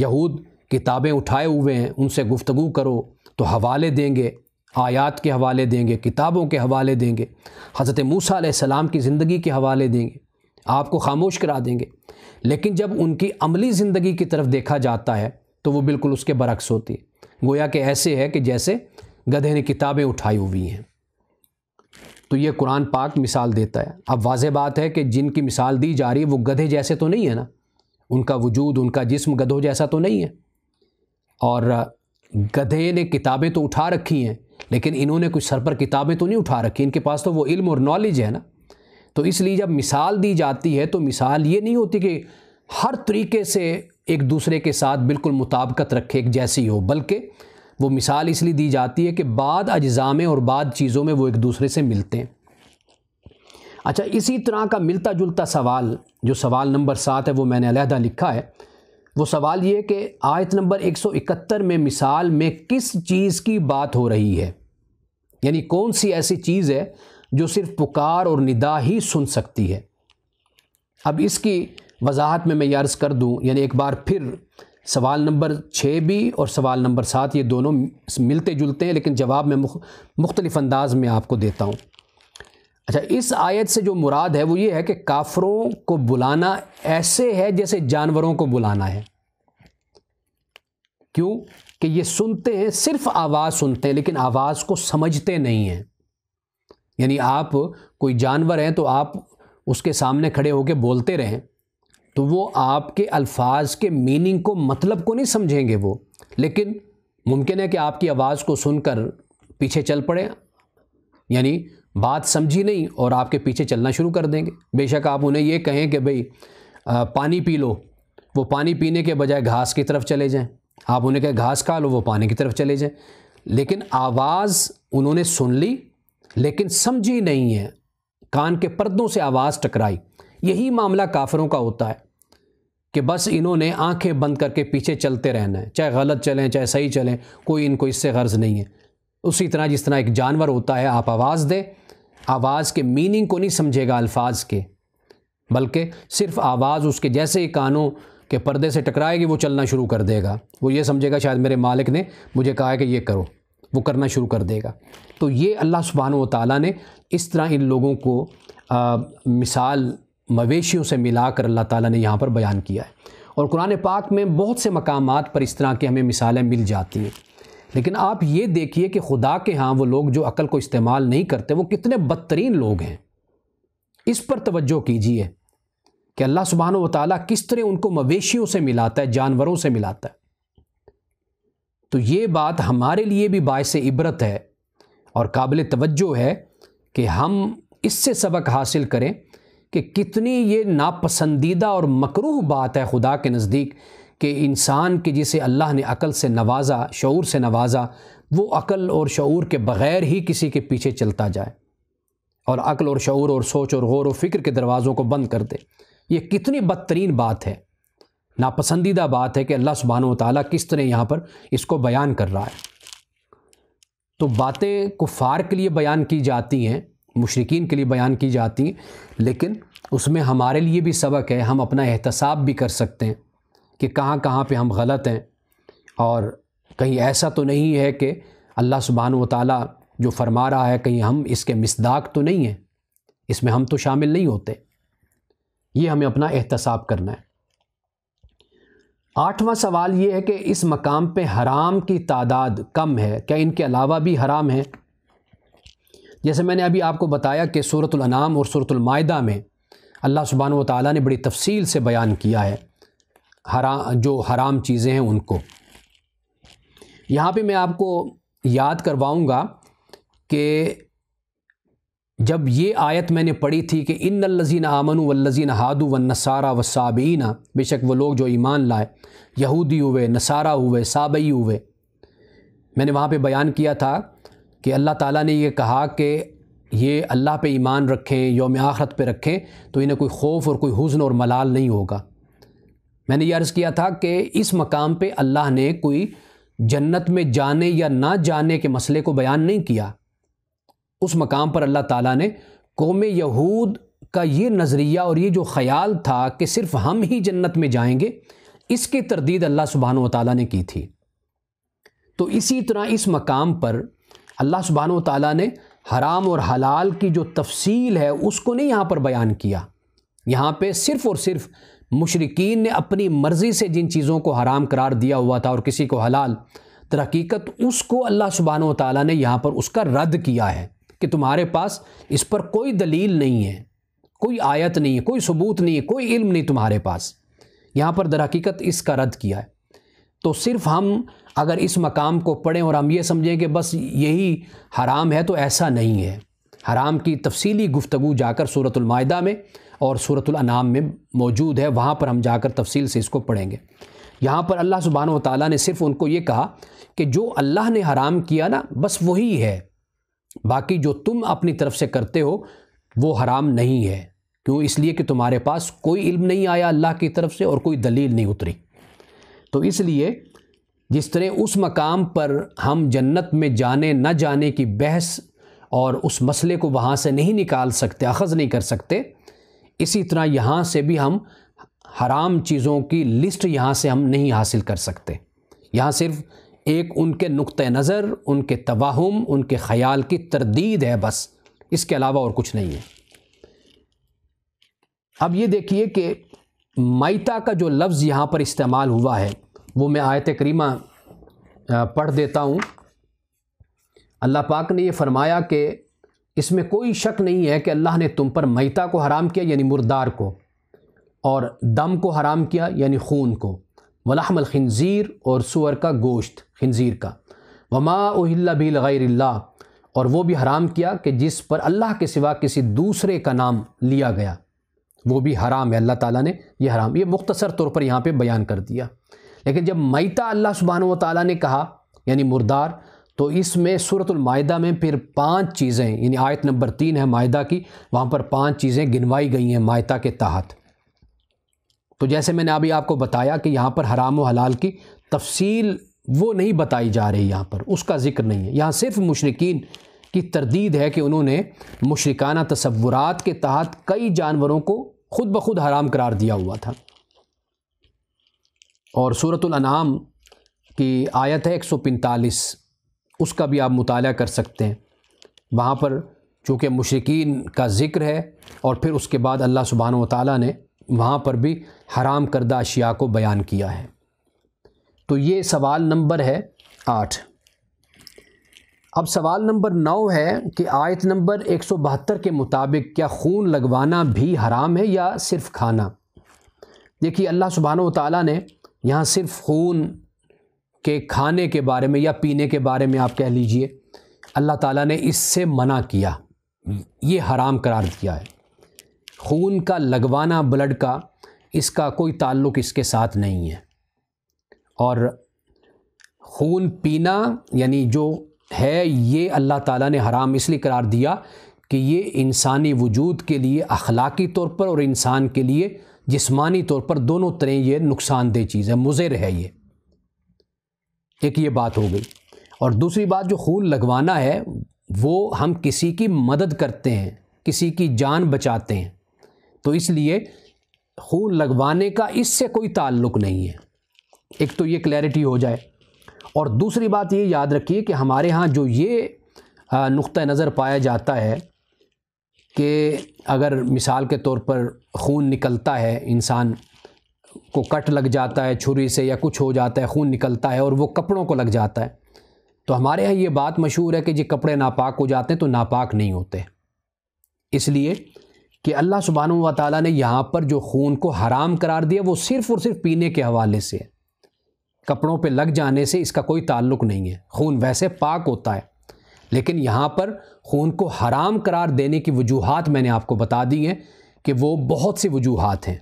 یہود کتابیں اٹھائے ہوئے ہیں ان سے گفتگو کرو تو حوالے دیں گے آیات کے حوالے دیں گے کتابوں کے حوالے دیں گے حضرت موسیٰ علیہ السلام کی زندگی کے حوالے دیں گے آپ کو خاموش کرا دیں گے لیکن جب ان کی عملی زندگی کی طرف دیکھا جاتا ہے تو وہ بالکل اس کے برعکس ہوتی ہے گویا کہ ایسے ہے کہ جیسے گدھے نے کتابیں اٹھائی ہوئی ہیں تو یہ قرآن پاک مثال دیتا ہے اب واضح بات ہے کہ جن کی مثال دی جا رہی ہے وہ گدھے جیسے تو نہیں ہے نا ان کا وجود ان کا جسم گدھوں جیسا تو نہیں ہے اور گدھے نے کتابیں تو اٹھا رکھی ہیں لیکن انہوں نے کچھ سر پر کتابیں تو نہیں اٹھا رکھی ان کے پاس تو وہ علم اور نالج ہے نا تو اس لیے جب مثال دی جاتی ہے تو مثال یہ نہیں ہوتی کہ ہر طریقے سے ایک دوسرے کے ساتھ بالکل مطابقت رکھے ایک جیسی ہو بلکہ وہ مثال اس لیے دی جاتی ہے کہ بعد اجزاء میں اور بعد چیزوں میں وہ ایک دوسرے سے ملتے ہیں اچھا اسی طرح کا ملتا جلتا سوال جو سوال نمبر سات ہے وہ میں نے علیحدہ لکھا ہے وہ سوال یہ کہ آیت نمبر ایک سو اکہتر میں مثال میں کس چیز کی بات ہو رہی ہے یعنی کون سی ایسی چیز ہے جو صرف پکار اور ندا ہی سن سکتی ہے اب اس کی وضاحت میں میں عرض کر دوں یعنی ایک بار پھر سوال نمبر چھ بھی اور سوال نمبر سات یہ دونوں ملتے جلتے ہیں لیکن جواب میں مختلف انداز میں آپ کو دیتا ہوں اچھا اس آیت سے جو مراد ہے وہ یہ ہے کہ کافروں کو بلانا ایسے ہے جیسے جانوروں کو بلانا ہے کیوں کہ یہ سنتے ہیں صرف آواز سنتے ہیں لیکن آواز کو سمجھتے نہیں ہیں یعنی آپ کوئی جانور ہیں تو آپ اس کے سامنے کھڑے ہو کے بولتے رہیں تو وہ آپ کے الفاظ کے میننگ کو مطلب کو نہیں سمجھیں گے وہ لیکن ممکن ہے کہ آپ کی آواز کو سن کر پیچھے چل پڑیں یعنی بات سمجھی نہیں اور آپ کے پیچھے چلنا شروع کر دیں گے بے شک آپ انہیں یہ کہیں کہ بھئی پانی پی لو وہ پانی پینے کے بجائے گھاس کی طرف چلے جائیں آپ انہیں کہیں گھاس کھا لو وہ پانی کی طرف چلے جائیں لیکن آواز انہوں نے سن لی لیکن سمجھی نہیں ہے کان کے پردوں سے آواز ٹکرائی یہی معاملہ کافروں کا ہوتا ہے کہ بس انہوں نے آنکھیں بند کر کے پیچھے چلتے رہنا ہے چاہے غلط چلیں چاہے صحیح چلیں کوئی ان کو اس سے غرض نہیں ہے اسی طرح جس طرح ایک جانور ہوتا ہے آپ آواز دیں آواز کے میننگ کو نہیں سمجھے گا الفاظ کے بلکہ صرف آواز اس کے جیسے ہی کانوں کے پردے سے ٹکرائے گی وہ چلنا شروع کر دے گا وہ یہ سمجھے گا شاید میرے مالک نے مجھے کہا ہے کہ یہ کرو وہ کرنا شروع کر دے گا تو یہ اللہ سبحانہ و تعالیٰ نے اس طرح ان لوگوں کو مثال مویشیوں سے ملا کر اللہ تعالیٰ نے یہاں پر بیان کیا ہے اور قرآن پاک میں بہت سے مقامات پر اس طرح کی ہمیں مثالیں مل جاتی ہیں لیکن آپ یہ دیکھیے کہ خدا کے ہاں وہ لوگ جو عقل کو استعمال نہیں کرتے وہ کتنے بدترین لوگ ہیں اس پر توجہ کیجیے کہ اللہ سبحانہ و تعالیٰ کس طرح ان کو مویشیوں سے ملاتا ہے جانوروں سے ملاتا ہے تو یہ بات ہمارے لیے بھی باعث عبرت ہے اور قابل توجہ ہے کہ ہم اس سے سبق حاصل کریں کہ کتنی یہ ناپسندیدہ اور مکروح بات ہے خدا کے نزدیک کہ انسان کے جسے اللہ نے عقل سے نوازا شعور سے نوازا وہ عقل اور شعور کے بغیر ہی کسی کے پیچھے چلتا جائے اور عقل اور شعور اور سوچ اور غور و فکر کے دروازوں کو بند کر دے یہ کتنی بدترین بات ہے ناپسندیدہ بات ہے کہ اللہ سبحانہ و تعالیٰ کس طرح یہاں پر اس کو بیان کر رہا ہے تو باتیں کفار کے لیے بیان کی جاتی ہیں مشرقین کے لیے بیان کی جاتی ہیں لیکن اس میں ہمارے لیے بھی سبق ہے ہم اپنا احتساب بھی کر سکتے ہیں کہ کہاں کہاں پہ ہم غلط ہیں اور کہیں ایسا تو نہیں ہے کہ اللہ سبحانہ و تعالیٰ جو فرما رہا ہے کہیں ہم اس کے مصداق تو نہیں ہیں اس میں ہم تو شامل نہیں ہوتے یہ ہمیں اپنا احتساب کرنا ہے آٹھواں سوال یہ ہے کہ اس مقام پہ حرام کی تعداد کم ہے کیا ان کے علاوہ بھی حرام ہے جیسے میں نے ابھی آپ کو بتایا کہ صورت الانام اور صورت المائدہ میں اللہ سبحانہ و تعالیٰ نے بڑی تفصیل سے بیان کیا ہے حرام جو حرام چیزیں ہیں ان کو یہاں پہ میں آپ کو یاد کرواؤں گا کہ جب یہ آیت میں نے پڑھی تھی کہ ان الزین آمن و ہادو و نصارہ و صابعینہ بے شک وہ لوگ جو ایمان لائے یہودی ہوئے نصارہ ہوئے صابعی ہوئے میں نے وہاں پہ بیان کیا تھا کہ اللہ تعالیٰ نے یہ کہا کہ یہ اللہ پہ ایمان رکھیں یوم آخرت پہ رکھیں تو انہیں کوئی خوف اور کوئی حزن اور ملال نہیں ہوگا میں نے یہ عرض کیا تھا کہ اس مقام پہ اللہ نے کوئی جنت میں جانے یا نہ جانے کے مسئلے کو بیان نہیں کیا اس مقام پر اللہ تعالیٰ نے قوم یہود کا یہ نظریہ اور یہ جو خیال تھا کہ صرف ہم ہی جنت میں جائیں گے اس کی تردید اللہ سبحانہ و تعالیٰ نے کی تھی تو اسی طرح اس مقام پر اللہ سبحانہ و تعالیٰ نے حرام اور حلال کی جو تفصیل ہے اس کو نہیں یہاں پر بیان کیا یہاں پہ صرف اور صرف مشرقین نے اپنی مرضی سے جن چیزوں کو حرام قرار دیا ہوا تھا اور کسی کو حلال ترقی اس کو اللہ سبحانہ و تعالیٰ نے یہاں پر اس کا رد کیا ہے کہ تمہارے پاس اس پر کوئی دلیل نہیں ہے کوئی آیت نہیں ہے کوئی ثبوت نہیں ہے کوئی علم نہیں تمہارے پاس یہاں پر درحقیقت اس کا رد کیا ہے تو صرف ہم اگر اس مقام کو پڑھیں اور ہم یہ سمجھیں کہ بس یہی حرام ہے تو ایسا نہیں ہے حرام کی تفصیلی گفتگو جا کر صورت المائدہ میں اور صورت الانام میں موجود ہے وہاں پر ہم جا کر تفصیل سے اس کو پڑھیں گے یہاں پر اللہ سبحانہ و تعالیٰ نے صرف ان کو یہ کہا کہ جو اللہ نے حرام کیا نا بس وہی ہے باقی جو تم اپنی طرف سے کرتے ہو وہ حرام نہیں ہے کیوں اس لیے کہ تمہارے پاس کوئی علم نہیں آیا اللہ کی طرف سے اور کوئی دلیل نہیں اتری تو اس لیے جس طرح اس مقام پر ہم جنت میں جانے نہ جانے کی بحث اور اس مسئلے کو وہاں سے نہیں نکال سکتے اخذ نہیں کر سکتے اسی طرح یہاں سے بھی ہم حرام چیزوں کی لسٹ یہاں سے ہم نہیں حاصل کر سکتے یہاں صرف ایک ان کے نقطہ نظر ان کے تواہم ان کے خیال کی تردید ہے بس اس کے علاوہ اور کچھ نہیں ہے اب یہ دیکھیے کہ مائتا کا جو لفظ یہاں پر استعمال ہوا ہے وہ میں آیت کریمہ پڑھ دیتا ہوں اللہ پاک نے یہ فرمایا کہ اس میں کوئی شک نہیں ہے کہ اللہ نے تم پر میتا کو حرام کیا یعنی مردار کو اور دم کو حرام کیا یعنی خون کو ولحم الخنزیر اور سور کا گوشت خنزیر کا وما اہل بھی غیر اللہ اور وہ بھی حرام کیا کہ جس پر اللہ کے سوا کسی دوسرے کا نام لیا گیا وہ بھی حرام ہے اللہ تعالیٰ نے یہ حرام یہ مختصر طور پر یہاں پہ بیان کر دیا لیکن جب میتا اللہ سبحانہ و تعالیٰ نے کہا یعنی مردار تو اس میں صورت المائدہ میں پھر پانچ چیزیں یعنی آیت نمبر تین ہے معاہدہ کی وہاں پر پانچ چیزیں گنوائی گئی ہیں مائتا کے تحت تو جیسے میں نے ابھی آپ کو بتایا کہ یہاں پر حرام و حلال کی تفصیل وہ نہیں بتائی جا رہی یہاں پر اس کا ذکر نہیں ہے یہاں صرف مشرقین کی تردید ہے کہ انہوں نے مشرقانہ تصورات کے تحت کئی جانوروں کو خود بخود حرام قرار دیا ہوا تھا اور صورت الانعام کی آیت ہے ایک سو پینتالیس اس کا بھی آپ مطالعہ کر سکتے ہیں وہاں پر چونکہ مشرقین کا ذکر ہے اور پھر اس کے بعد اللہ سبحانہ و تعالیٰ نے وہاں پر بھی حرام کردہ اشیاء کو بیان کیا ہے تو یہ سوال نمبر ہے آٹھ اب سوال نمبر نو ہے کہ آیت نمبر ایک سو بہتر کے مطابق کیا خون لگوانا بھی حرام ہے یا صرف کھانا دیکھیے اللہ سبحانہ و تعالیٰ نے یہاں صرف خون کے کھانے کے بارے میں یا پینے کے بارے میں آپ کہہ لیجئے اللہ تعالیٰ نے اس سے منع کیا یہ حرام قرار دیا ہے خون کا لگوانا بلڈ کا اس کا کوئی تعلق اس کے ساتھ نہیں ہے اور خون پینا یعنی جو ہے یہ اللہ تعالیٰ نے حرام اس لیے قرار دیا کہ یہ انسانی وجود کے لیے اخلاقی طور پر اور انسان کے لیے جسمانی طور پر دونوں طرح یہ نقصان دہ چیز ہے مضر ہے یہ ایک یہ بات ہو گئی اور دوسری بات جو خون لگوانا ہے وہ ہم کسی کی مدد کرتے ہیں کسی کی جان بچاتے ہیں تو اس لیے خون لگوانے کا اس سے کوئی تعلق نہیں ہے ایک تو یہ کلیئرٹی ہو جائے اور دوسری بات یہ یاد رکھیے کہ ہمارے ہاں جو یہ نقطہ نظر پایا جاتا ہے کہ اگر مثال کے طور پر خون نکلتا ہے انسان کو کٹ لگ جاتا ہے چھری سے یا کچھ ہو جاتا ہے خون نکلتا ہے اور وہ کپڑوں کو لگ جاتا ہے تو ہمارے یہاں یہ بات مشہور ہے کہ جی کپڑے ناپاک ہو جاتے ہیں تو ناپاک نہیں ہوتے اس لیے کہ اللہ سبحانہ و تعالیٰ نے یہاں پر جو خون کو حرام قرار دیا وہ صرف اور صرف پینے کے حوالے سے ہے کپڑوں پہ لگ جانے سے اس کا کوئی تعلق نہیں ہے خون ویسے پاک ہوتا ہے لیکن یہاں پر خون کو حرام قرار دینے کی وجوہات میں نے آپ کو بتا دی ہیں کہ وہ بہت سی وجوہات ہیں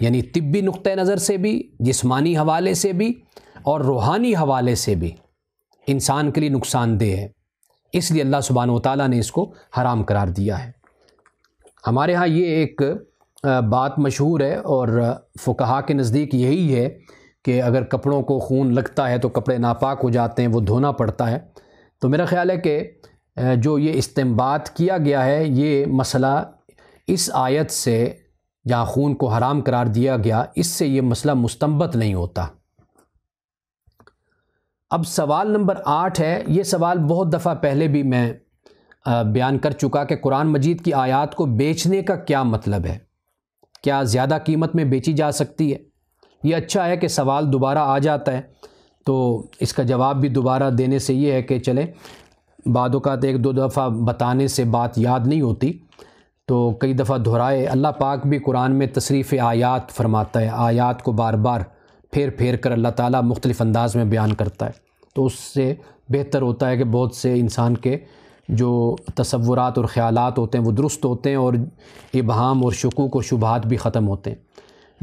یعنی طبی نقطہ نظر سے بھی جسمانی حوالے سے بھی اور روحانی حوالے سے بھی انسان کے لیے نقصان دہ ہے اس لیے اللہ سبحان و تعالیٰ نے اس کو حرام قرار دیا ہے ہمارے ہاں یہ ایک بات مشہور ہے اور فقہا کے نزدیک یہی ہے کہ اگر کپڑوں کو خون لگتا ہے تو کپڑے ناپاک ہو جاتے ہیں وہ دھونا پڑتا ہے تو میرا خیال ہے کہ جو یہ استعمال کیا گیا ہے یہ مسئلہ اس آیت سے جہاں خون کو حرام قرار دیا گیا اس سے یہ مسئلہ مستمبت نہیں ہوتا اب سوال نمبر آٹھ ہے یہ سوال بہت دفعہ پہلے بھی میں بیان کر چکا کہ قرآن مجید کی آیات کو بیچنے کا کیا مطلب ہے کیا زیادہ قیمت میں بیچی جا سکتی ہے یہ اچھا ہے کہ سوال دوبارہ آ جاتا ہے تو اس کا جواب بھی دوبارہ دینے سے یہ ہے کہ چلے بعد اوقات ایک دو دفعہ بتانے سے بات یاد نہیں ہوتی تو کئی دفعہ دہرائے اللہ پاک بھی قرآن میں تصریف آیات فرماتا ہے آیات کو بار بار پھیر پھیر کر اللہ تعالیٰ مختلف انداز میں بیان کرتا ہے تو اس سے بہتر ہوتا ہے کہ بہت سے انسان کے جو تصورات اور خیالات ہوتے ہیں وہ درست ہوتے ہیں اور ابہام اور شکوک و شبہات بھی ختم ہوتے ہیں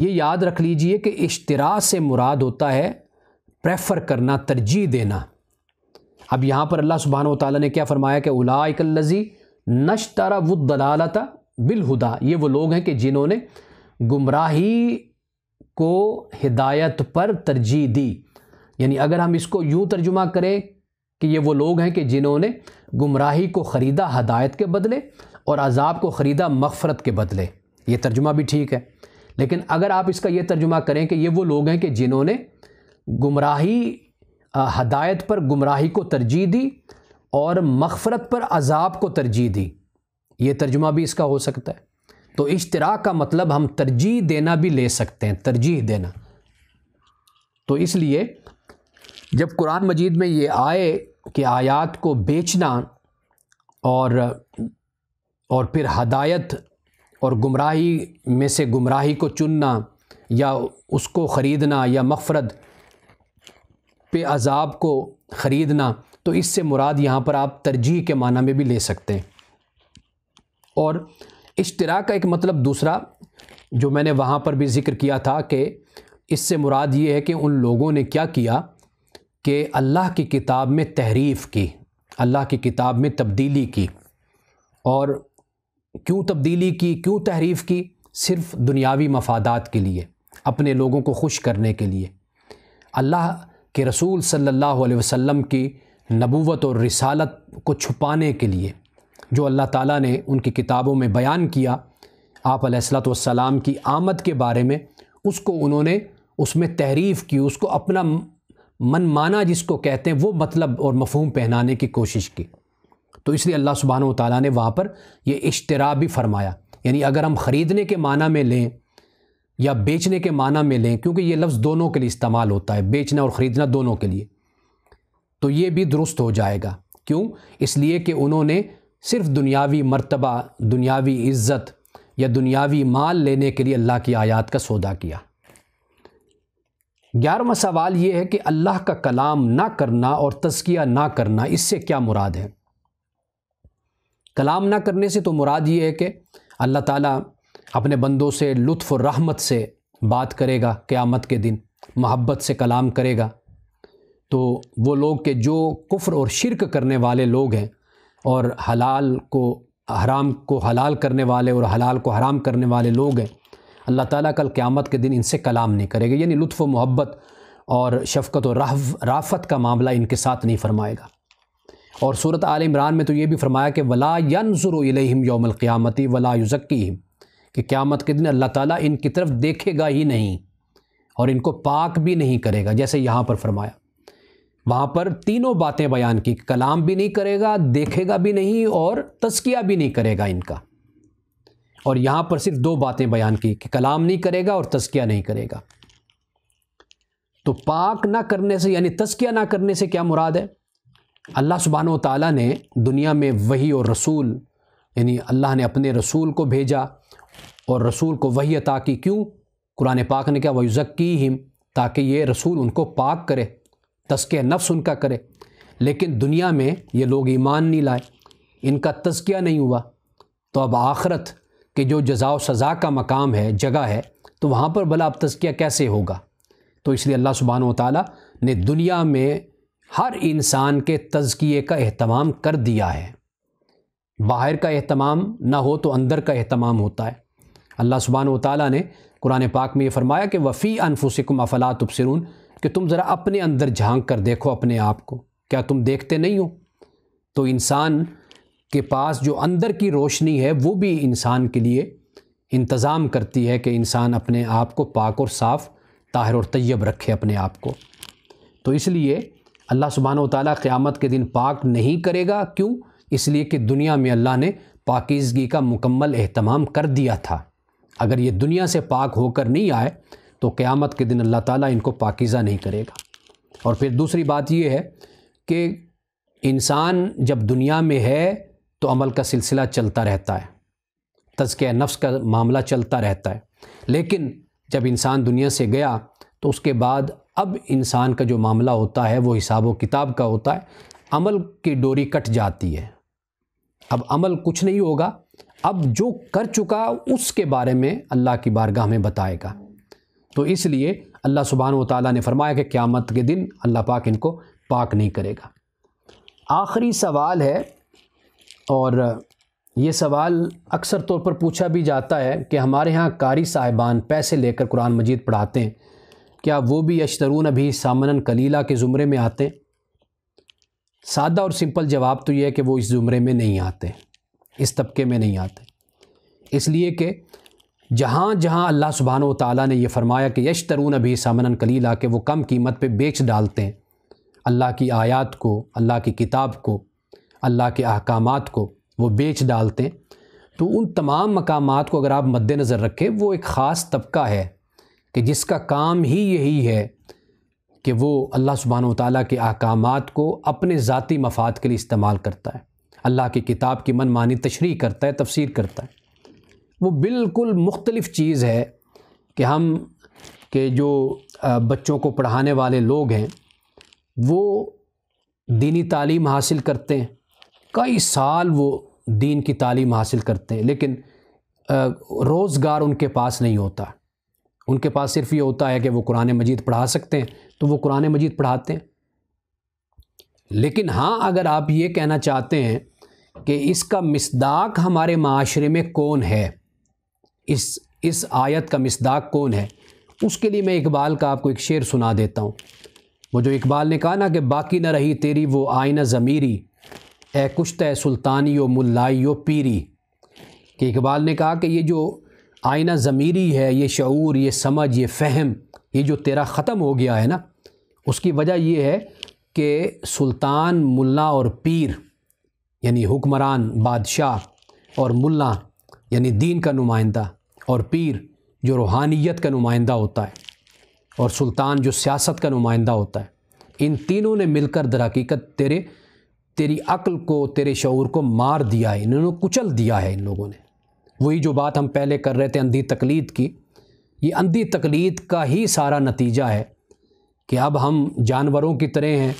یہ یاد رکھ لیجئے کہ اشترا سے مراد ہوتا ہے پریفر کرنا ترجیح دینا اب یہاں پر اللہ سبحانہ و تعالیٰ نے کیا فرمایا کہ الا اکلزی نشترا و دلالتا بالہدا یہ وہ لوگ ہیں کہ جنہوں نے گمراہی کو ہدایت پر ترجیح دی یعنی اگر ہم اس کو یوں ترجمہ کریں کہ یہ وہ لوگ ہیں کہ جنہوں نے گمراہی کو خریدا ہدایت کے بدلے اور عذاب کو خریدا مغفرت کے بدلے یہ ترجمہ بھی ٹھیک ہے لیکن اگر آپ اس کا یہ ترجمہ کریں کہ یہ وہ لوگ ہیں کہ جنہوں نے گمراہی ہدایت پر گمراہی کو ترجیح دی اور مغفرت پر عذاب کو ترجیح دی یہ ترجمہ بھی اس کا ہو سکتا ہے تو اشتراک کا مطلب ہم ترجیح دینا بھی لے سکتے ہیں ترجیح دینا تو اس لیے جب قرآن مجید میں یہ آئے کہ آیات کو بیچنا اور اور پھر ہدایت اور گمراہی میں سے گمراہی کو چننا یا اس کو خریدنا یا مفرد پہ عذاب کو خریدنا تو اس سے مراد یہاں پر آپ ترجیح کے معنی میں بھی لے سکتے ہیں اور اشتراک کا ایک مطلب دوسرا جو میں نے وہاں پر بھی ذکر کیا تھا کہ اس سے مراد یہ ہے کہ ان لوگوں نے کیا کیا کہ اللہ کی کتاب میں تحریف کی اللہ کی کتاب میں تبدیلی کی اور کیوں تبدیلی کی کیوں تحریف کی صرف دنیاوی مفادات کے لیے اپنے لوگوں کو خوش کرنے کے لیے اللہ کے رسول صلی اللہ علیہ وسلم کی نبوت اور رسالت کو چھپانے کے لیے جو اللہ تعالیٰ نے ان کی کتابوں میں بیان کیا آپ علیہ السلۃ والسلام کی آمد کے بارے میں اس کو انہوں نے اس میں تحریف کی اس کو اپنا من مانا جس کو کہتے ہیں وہ مطلب اور مفہوم پہنانے کی کوشش کی تو اس لیے اللہ سبحانہ و تعالیٰ نے وہاں پر یہ اشترا بھی فرمایا یعنی اگر ہم خریدنے کے معنی میں لیں یا بیچنے کے معنی میں لیں کیونکہ یہ لفظ دونوں کے لیے استعمال ہوتا ہے بیچنا اور خریدنا دونوں کے لیے تو یہ بھی درست ہو جائے گا کیوں اس لیے کہ انہوں نے صرف دنیاوی مرتبہ دنیاوی عزت یا دنیاوی مال لینے کے لیے اللہ کی آیات کا سودا کیا گیارہواں سوال یہ ہے کہ اللہ کا کلام نہ کرنا اور تزکیہ نہ کرنا اس سے کیا مراد ہے کلام نہ کرنے سے تو مراد یہ ہے کہ اللہ تعالیٰ اپنے بندوں سے لطف و رحمت سے بات کرے گا قیامت کے دن محبت سے کلام کرے گا تو وہ لوگ کہ جو کفر اور شرک کرنے والے لوگ ہیں اور حلال کو حرام کو حلال کرنے والے اور حلال کو حرام کرنے والے لوگ ہیں اللہ تعالیٰ کل قیامت کے دن ان سے کلام نہیں کرے گا یعنی لطف و محبت اور شفقت و رافت کا معاملہ ان کے ساتھ نہیں فرمائے گا اور صورت عال عمران میں تو یہ بھی فرمایا کہ ولا ینظر الیہم یوم القیامتی ولا یزکیہم کہ قیامت کے دن اللہ تعالیٰ ان کی طرف دیکھے گا ہی نہیں اور ان کو پاک بھی نہیں کرے گا جیسے یہاں پر فرمایا وہاں پر تینوں باتیں بیان کی کلام بھی نہیں کرے گا دیکھے گا بھی نہیں اور تسکیہ بھی نہیں کرے گا ان کا اور یہاں پر صرف دو باتیں بیان کی کہ کلام نہیں کرے گا اور تسکیہ نہیں کرے گا تو پاک نہ کرنے سے یعنی تسکیہ نہ کرنے سے کیا مراد ہے اللہ سبحانہ و تعالیٰ نے دنیا میں وہی اور رسول یعنی اللہ نے اپنے رسول کو بھیجا اور رسول کو وہی عطا کی کیوں قرآن پاک نے کیا وہ تاکہ یہ رسول ان کو پاک کرے تسکیہ نفس ان کا کرے لیکن دنیا میں یہ لوگ ایمان نہیں لائے ان کا تزکیہ نہیں ہوا تو اب آخرت کہ جو جزا و سزا کا مقام ہے جگہ ہے تو وہاں پر بھلا اب تزکیہ کیسے ہوگا تو اس لیے اللہ سبحانہ و تعالیٰ نے دنیا میں ہر انسان کے تزکیے کا اہتمام کر دیا ہے باہر کا اہتمام نہ ہو تو اندر کا اہتمام ہوتا ہے اللہ سبحانہ و تعالیٰ نے قرآن پاک میں یہ فرمایا کہ وفی افلا تبصرون کہ تم ذرا اپنے اندر جھانک کر دیکھو اپنے آپ کو کیا تم دیکھتے نہیں ہو تو انسان کے پاس جو اندر کی روشنی ہے وہ بھی انسان کے لیے انتظام کرتی ہے کہ انسان اپنے آپ کو پاک اور صاف طاہر اور طیب رکھے اپنے آپ کو تو اس لیے اللہ سبحانہ و تعالیٰ قیامت کے دن پاک نہیں کرے گا کیوں اس لیے کہ دنیا میں اللہ نے پاکیزگی کا مکمل اہتمام کر دیا تھا اگر یہ دنیا سے پاک ہو کر نہیں آئے تو قیامت کے دن اللہ تعالیٰ ان کو پاکیزہ نہیں کرے گا اور پھر دوسری بات یہ ہے کہ انسان جب دنیا میں ہے تو عمل کا سلسلہ چلتا رہتا ہے تزکیہ نفس کا معاملہ چلتا رہتا ہے لیکن جب انسان دنیا سے گیا تو اس کے بعد اب انسان کا جو معاملہ ہوتا ہے وہ حساب و کتاب کا ہوتا ہے عمل کی ڈوری کٹ جاتی ہے اب عمل کچھ نہیں ہوگا اب جو کر چکا اس کے بارے میں اللہ کی بارگاہ میں بتائے گا تو اس لیے اللہ سبحانہ و تعالیٰ نے فرمایا کہ قیامت کے دن اللہ پاک ان کو پاک نہیں کرے گا آخری سوال ہے اور یہ سوال اکثر طور پر پوچھا بھی جاتا ہے کہ ہمارے ہاں قاری صاحبان پیسے لے کر قرآن مجید پڑھاتے ہیں کیا وہ بھی یشترون ابھی سامن کلیلہ کے زمرے میں آتے ہیں سادہ اور سمپل جواب تو یہ ہے کہ وہ اس زمرے میں نہیں آتے اس طبقے میں نہیں آتے اس لیے کہ جہاں جہاں اللہ سبحانہ و تعالیٰ نے یہ فرمایا کہ یشترون بھی سامن کلیلہ کہ وہ کم قیمت پہ بیچ ڈالتے ہیں اللہ کی آیات کو اللہ کی کتاب کو اللہ کے احکامات کو وہ بیچ ڈالتے ہیں تو ان تمام مقامات کو اگر آپ مد نظر رکھیں وہ ایک خاص طبقہ ہے کہ جس کا کام ہی یہی ہے کہ وہ اللہ سبحانہ و تعالیٰ کے احکامات کو اپنے ذاتی مفاد کے لیے استعمال کرتا ہے اللہ کی کتاب کی من مانی تشریح کرتا ہے تفسیر کرتا ہے وہ بالکل مختلف چیز ہے کہ ہم کہ جو بچوں کو پڑھانے والے لوگ ہیں وہ دینی تعلیم حاصل کرتے ہیں کئی سال وہ دین کی تعلیم حاصل کرتے ہیں لیکن روزگار ان کے پاس نہیں ہوتا ان کے پاس صرف یہ ہوتا ہے کہ وہ قرآن مجید پڑھا سکتے ہیں تو وہ قرآن مجید پڑھاتے ہیں لیکن ہاں اگر آپ یہ کہنا چاہتے ہیں کہ اس کا مصداق ہمارے معاشرے میں کون ہے اس اس آیت کا مصداق کون ہے اس کے لیے میں اقبال کا آپ کو ایک شعر سنا دیتا ہوں وہ جو اقبال نے کہا نا کہ باقی نہ رہی تیری وہ آئینہ ضمیری اے کشت اے سلطانی و ملائی و پیری کہ اقبال نے کہا کہ یہ جو آئینہ ضمیری ہے یہ شعور یہ سمجھ یہ فہم یہ جو تیرا ختم ہو گیا ہے نا اس کی وجہ یہ ہے کہ سلطان ملا اور پیر یعنی حکمران بادشاہ اور ملا یعنی دین کا نمائندہ اور پیر جو روحانیت کا نمائندہ ہوتا ہے اور سلطان جو سیاست کا نمائندہ ہوتا ہے ان تینوں نے مل کر در حقیقت تیرے تیری عقل کو تیرے شعور کو مار دیا ہے انہوں نے کچل دیا ہے ان لوگوں نے وہی جو بات ہم پہلے کر رہے تھے اندھی تقلید کی یہ اندھی تقلید کا ہی سارا نتیجہ ہے کہ اب ہم جانوروں کی طرح ہیں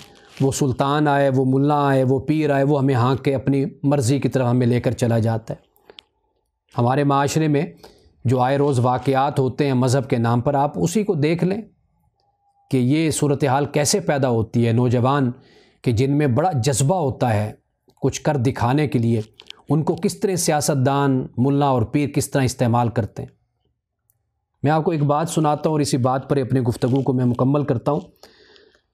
وہ سلطان آئے وہ ملا آئے وہ پیر آئے وہ ہمیں ہانک کے اپنی مرضی کی طرف ہمیں لے کر چلا جاتا ہے ہمارے معاشرے میں جو آئے روز واقعات ہوتے ہیں مذہب کے نام پر آپ اسی کو دیکھ لیں کہ یہ صورتحال کیسے پیدا ہوتی ہے نوجوان کہ جن میں بڑا جذبہ ہوتا ہے کچھ کر دکھانے کے لیے ان کو کس طرح سیاست دان ملا اور پیر کس طرح استعمال کرتے ہیں میں آپ کو ایک بات سناتا ہوں اور اسی بات پر اپنی گفتگو کو میں مکمل کرتا ہوں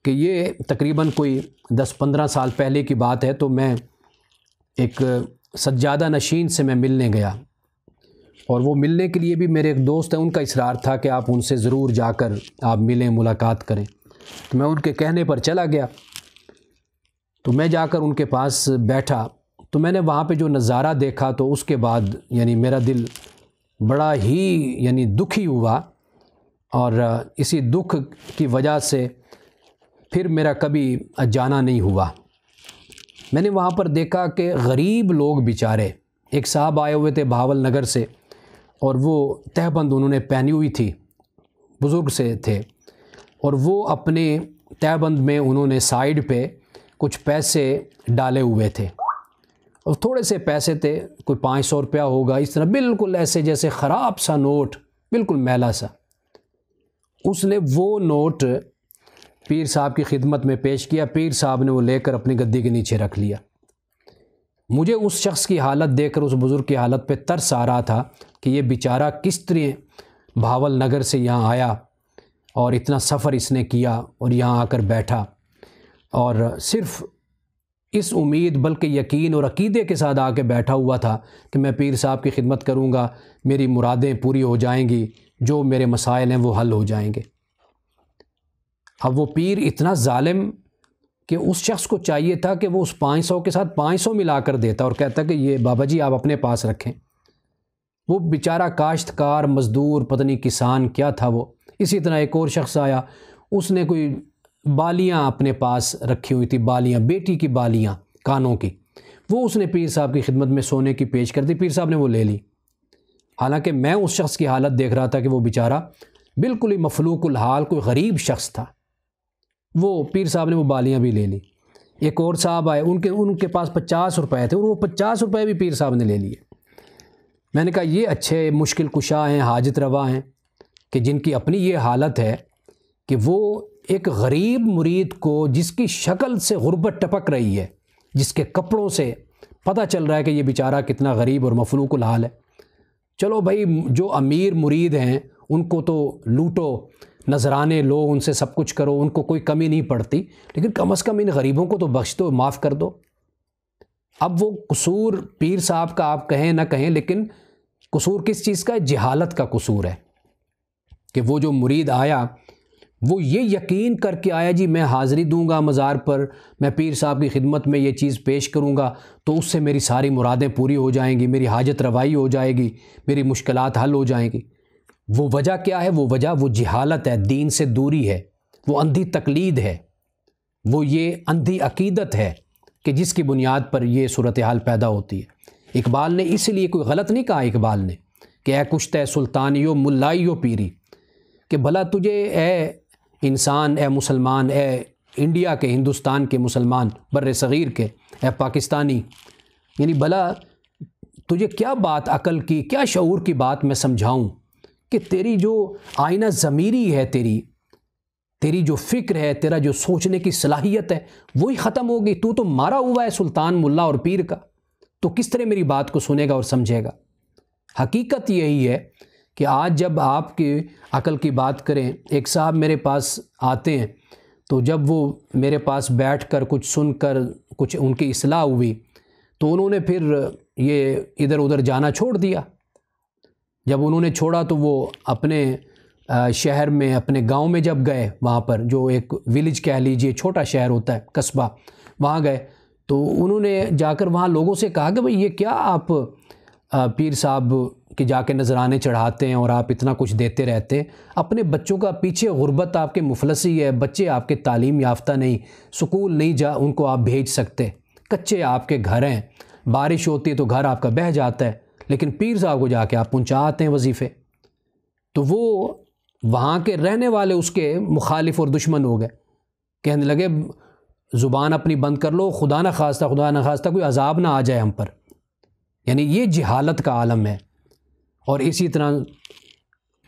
کہ یہ تقریباً کوئی دس پندرہ سال پہلے کی بات ہے تو میں ایک سجادہ نشین سے میں ملنے گیا اور وہ ملنے کے لیے بھی میرے ایک دوست ہیں ان کا اصرار تھا کہ آپ ان سے ضرور جا کر آپ ملیں ملاقات کریں تو میں ان کے کہنے پر چلا گیا تو میں جا کر ان کے پاس بیٹھا تو میں نے وہاں پہ جو نظارہ دیکھا تو اس کے بعد یعنی میرا دل بڑا ہی یعنی دکھی ہوا اور اسی دکھ کی وجہ سے پھر میرا کبھی جانا نہیں ہوا میں نے وہاں پر دیکھا کہ غریب لوگ بیچارے ایک صاحب آئے ہوئے تھے بہاول نگر سے اور وہ تہبند بند انہوں نے پہنی ہوئی تھی بزرگ سے تھے اور وہ اپنے تہ بند میں انہوں نے سائیڈ پہ کچھ پیسے ڈالے ہوئے تھے اور تھوڑے سے پیسے تھے کوئی پانچ سو روپیہ ہوگا اس طرح بالکل ایسے جیسے خراب سا نوٹ بالکل میلا سا اس نے وہ نوٹ پیر صاحب کی خدمت میں پیش کیا پیر صاحب نے وہ لے کر اپنی گدی کے نیچے رکھ لیا مجھے اس شخص کی حالت دیکھ کر اس بزرگ کی حالت پہ ترس آ رہا تھا کہ یہ بیچارہ کس طرح بھاول نگر سے یہاں آیا اور اتنا سفر اس نے کیا اور یہاں آ کر بیٹھا اور صرف اس امید بلکہ یقین اور عقیدے کے ساتھ آ کے بیٹھا ہوا تھا کہ میں پیر صاحب کی خدمت کروں گا میری مرادیں پوری ہو جائیں گی جو میرے مسائل ہیں وہ حل ہو جائیں گے اب وہ پیر اتنا ظالم کہ اس شخص کو چاہیے تھا کہ وہ اس پانچ سو کے ساتھ پانچ سو ملا کر دیتا اور کہتا کہ یہ بابا جی آپ اپنے پاس رکھیں وہ بیچارہ کاشتکار مزدور پتنی کسان کیا تھا وہ اسی طرح ایک اور شخص آیا اس نے کوئی بالیاں اپنے پاس رکھی ہوئی تھی بالیاں بیٹی کی بالیاں کانوں کی وہ اس نے پیر صاحب کی خدمت میں سونے کی پیش کر دی پیر صاحب نے وہ لے لی حالانکہ میں اس شخص کی حالت دیکھ رہا تھا کہ وہ بیچارہ بالکل ہی مفلوق الحال کوئی غریب شخص تھا وہ پیر صاحب نے وہ بالیاں بھی لے لی ایک اور صاحب آئے ان کے ان کے پاس پچاس روپے تھے اور وہ پچاس روپے بھی پیر صاحب نے لے لیے میں نے کہا یہ اچھے مشکل کشا ہیں حاجت روا ہیں کہ جن کی اپنی یہ حالت ہے کہ وہ ایک غریب مرید کو جس کی شکل سے غربت ٹپک رہی ہے جس کے کپڑوں سے پتہ چل رہا ہے کہ یہ بیچارہ کتنا غریب اور مفلوق الحال ہے چلو بھائی جو امیر مرید ہیں ان کو تو لوٹو نذرانے لو ان سے سب کچھ کرو ان کو کوئی کمی نہیں پڑتی لیکن کم از کم ان غریبوں کو تو بخش دو معاف کر دو اب وہ قصور پیر صاحب کا آپ کہیں نہ کہیں لیکن قصور کس چیز کا ہے جہالت کا قصور ہے کہ وہ جو مرید آیا وہ یہ یقین کر کے آیا جی میں حاضری دوں گا مزار پر میں پیر صاحب کی خدمت میں یہ چیز پیش کروں گا تو اس سے میری ساری مرادیں پوری ہو جائیں گی میری حاجت روائی ہو جائے گی میری مشکلات حل ہو جائیں گی وہ وجہ کیا ہے وہ وجہ وہ جہالت ہے دین سے دوری ہے وہ اندھی تقلید ہے وہ یہ اندھی عقیدت ہے کہ جس کی بنیاد پر یہ صورتحال پیدا ہوتی ہے اقبال نے اس لیے کوئی غلط نہیں کہا اقبال نے کہ اے کشت ہے سلطانی و ملائی و پیری کہ بھلا تجھے اے انسان اے مسلمان اے انڈیا کے ہندوستان کے مسلمان بر صغیر کے اے پاکستانی یعنی بھلا تجھے کیا بات عقل کی کیا شعور کی بات میں سمجھاؤں کہ تیری جو آئینہ ضمیری ہے تیری تیری جو فکر ہے تیرا جو سوچنے کی صلاحیت ہے وہی ختم ہو گئی تو مارا ہوا ہے سلطان ملا اور پیر کا تو کس طرح میری بات کو سنے گا اور سمجھے گا حقیقت یہی ہے کہ آج جب آپ کی عقل کی بات کریں ایک صاحب میرے پاس آتے ہیں تو جب وہ میرے پاس بیٹھ کر کچھ سن کر کچھ ان کی اصلاح ہوئی تو انہوں نے پھر یہ ادھر ادھر جانا چھوڑ دیا جب انہوں نے چھوڑا تو وہ اپنے شہر میں اپنے گاؤں میں جب گئے وہاں پر جو ایک ولیج کہہ لیجئے چھوٹا شہر ہوتا ہے قصبہ وہاں گئے تو انہوں نے جا کر وہاں لوگوں سے کہا کہ بھئی یہ کیا آپ پیر صاحب کے جا کے نظرانے چڑھاتے ہیں اور آپ اتنا کچھ دیتے رہتے ہیں اپنے بچوں کا پیچھے غربت آپ کے مفلسی ہے بچے آپ کے تعلیم یافتہ نہیں سکول نہیں جا ان کو آپ بھیج سکتے کچے آپ کے گھر ہیں بارش ہوتی ہے تو گھر آپ کا بہہ جاتا ہے لیکن پیر صاحب کو جا کے آپ پہنچا آتے ہیں وظیفے تو وہ وہاں کے رہنے والے اس کے مخالف اور دشمن ہو گئے کہنے لگے زبان اپنی بند کر لو خدا نہ خواستہ خدا نہ خواستہ کوئی عذاب نہ آ جائے ہم پر یعنی یہ جہالت کا عالم ہے اور اسی طرح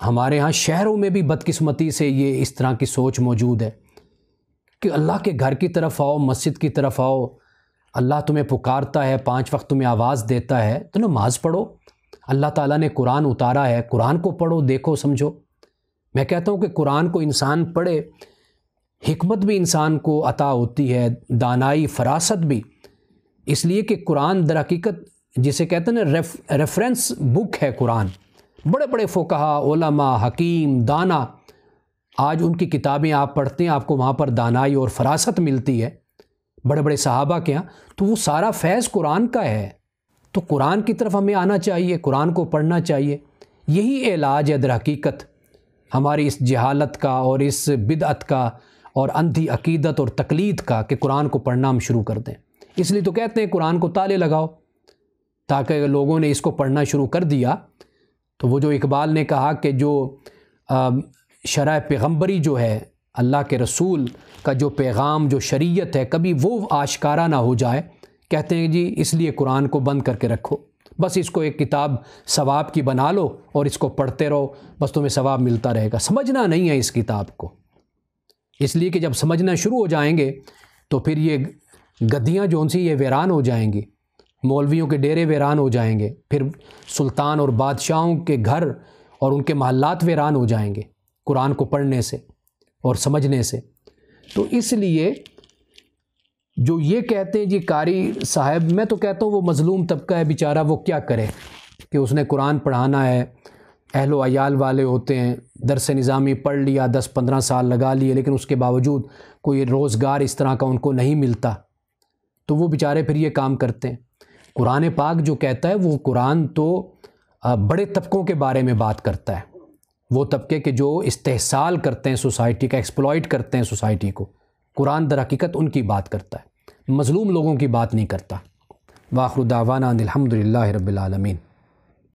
ہمارے ہاں شہروں میں بھی بدقسمتی سے یہ اس طرح کی سوچ موجود ہے کہ اللہ کے گھر کی طرف آؤ مسجد کی طرف آؤ اللہ تمہیں پکارتا ہے پانچ وقت تمہیں آواز دیتا ہے تو نماز پڑھو اللہ تعالیٰ نے قرآن اتارا ہے قرآن کو پڑھو دیکھو سمجھو میں کہتا ہوں کہ قرآن کو انسان پڑھے حکمت بھی انسان کو عطا ہوتی ہے دانائی فراست بھی اس لیے کہ قرآن در حقیقت جسے کہتے ہیں نا ریفرنس بک ہے قرآن بڑے بڑے فوکا علماء حکیم دانا آج ان کی کتابیں آپ پڑھتے ہیں آپ کو وہاں پر دانائی اور فراست ملتی ہے بڑے بڑے صحابہ کے ہاں تو وہ سارا فیض قرآن کا ہے تو قرآن کی طرف ہمیں آنا چاہیے قرآن کو پڑھنا چاہیے یہی علاج ہے در حقیقت ہماری اس جہالت کا اور اس بدعت کا اور اندھی عقیدت اور تقلید کا کہ قرآن کو پڑھنا ہم شروع کر دیں اس لیے تو کہتے ہیں قرآن کو تالے لگاؤ تاکہ لوگوں نے اس کو پڑھنا شروع کر دیا تو وہ جو اقبال نے کہا کہ جو شرح پیغمبری جو ہے اللہ کے رسول کا جو پیغام جو شریعت ہے کبھی وہ آشکارہ نہ ہو جائے کہتے ہیں جی اس لیے قرآن کو بند کر کے رکھو بس اس کو ایک کتاب ثواب کی بنا لو اور اس کو پڑھتے رہو بس تمہیں ثواب ملتا رہے گا سمجھنا نہیں ہے اس کتاب کو اس لیے کہ جب سمجھنا شروع ہو جائیں گے تو پھر یہ گدیاں جو سی یہ ویران ہو جائیں گی مولویوں کے ڈیرے ویران ہو جائیں گے پھر سلطان اور بادشاہوں کے گھر اور ان کے محلات ویران ہو جائیں گے قرآن کو پڑھنے سے اور سمجھنے سے تو اس لیے جو یہ کہتے ہیں جی قاری صاحب میں تو کہتا ہوں وہ مظلوم طبقہ ہے بیچارہ وہ کیا کرے کہ اس نے قرآن پڑھانا ہے اہل و عیال والے ہوتے ہیں درس نظامی پڑھ لیا دس پندرہ سال لگا لیے لیکن اس کے باوجود کوئی روزگار اس طرح کا ان کو نہیں ملتا تو وہ بیچارے پھر یہ کام کرتے ہیں قرآن پاک جو کہتا ہے وہ قرآن تو بڑے طبقوں کے بارے میں بات کرتا ہے وہ طبقے کے جو استحصال کرتے ہیں سوسائٹی کا ایکسپلائٹ کرتے ہیں سوسائٹی کو قرآن در حقیقت ان کی بات کرتا ہے مظلوم لوگوں کی بات نہیں کرتا واخر الداوانہ الحمد للہ رب العالمین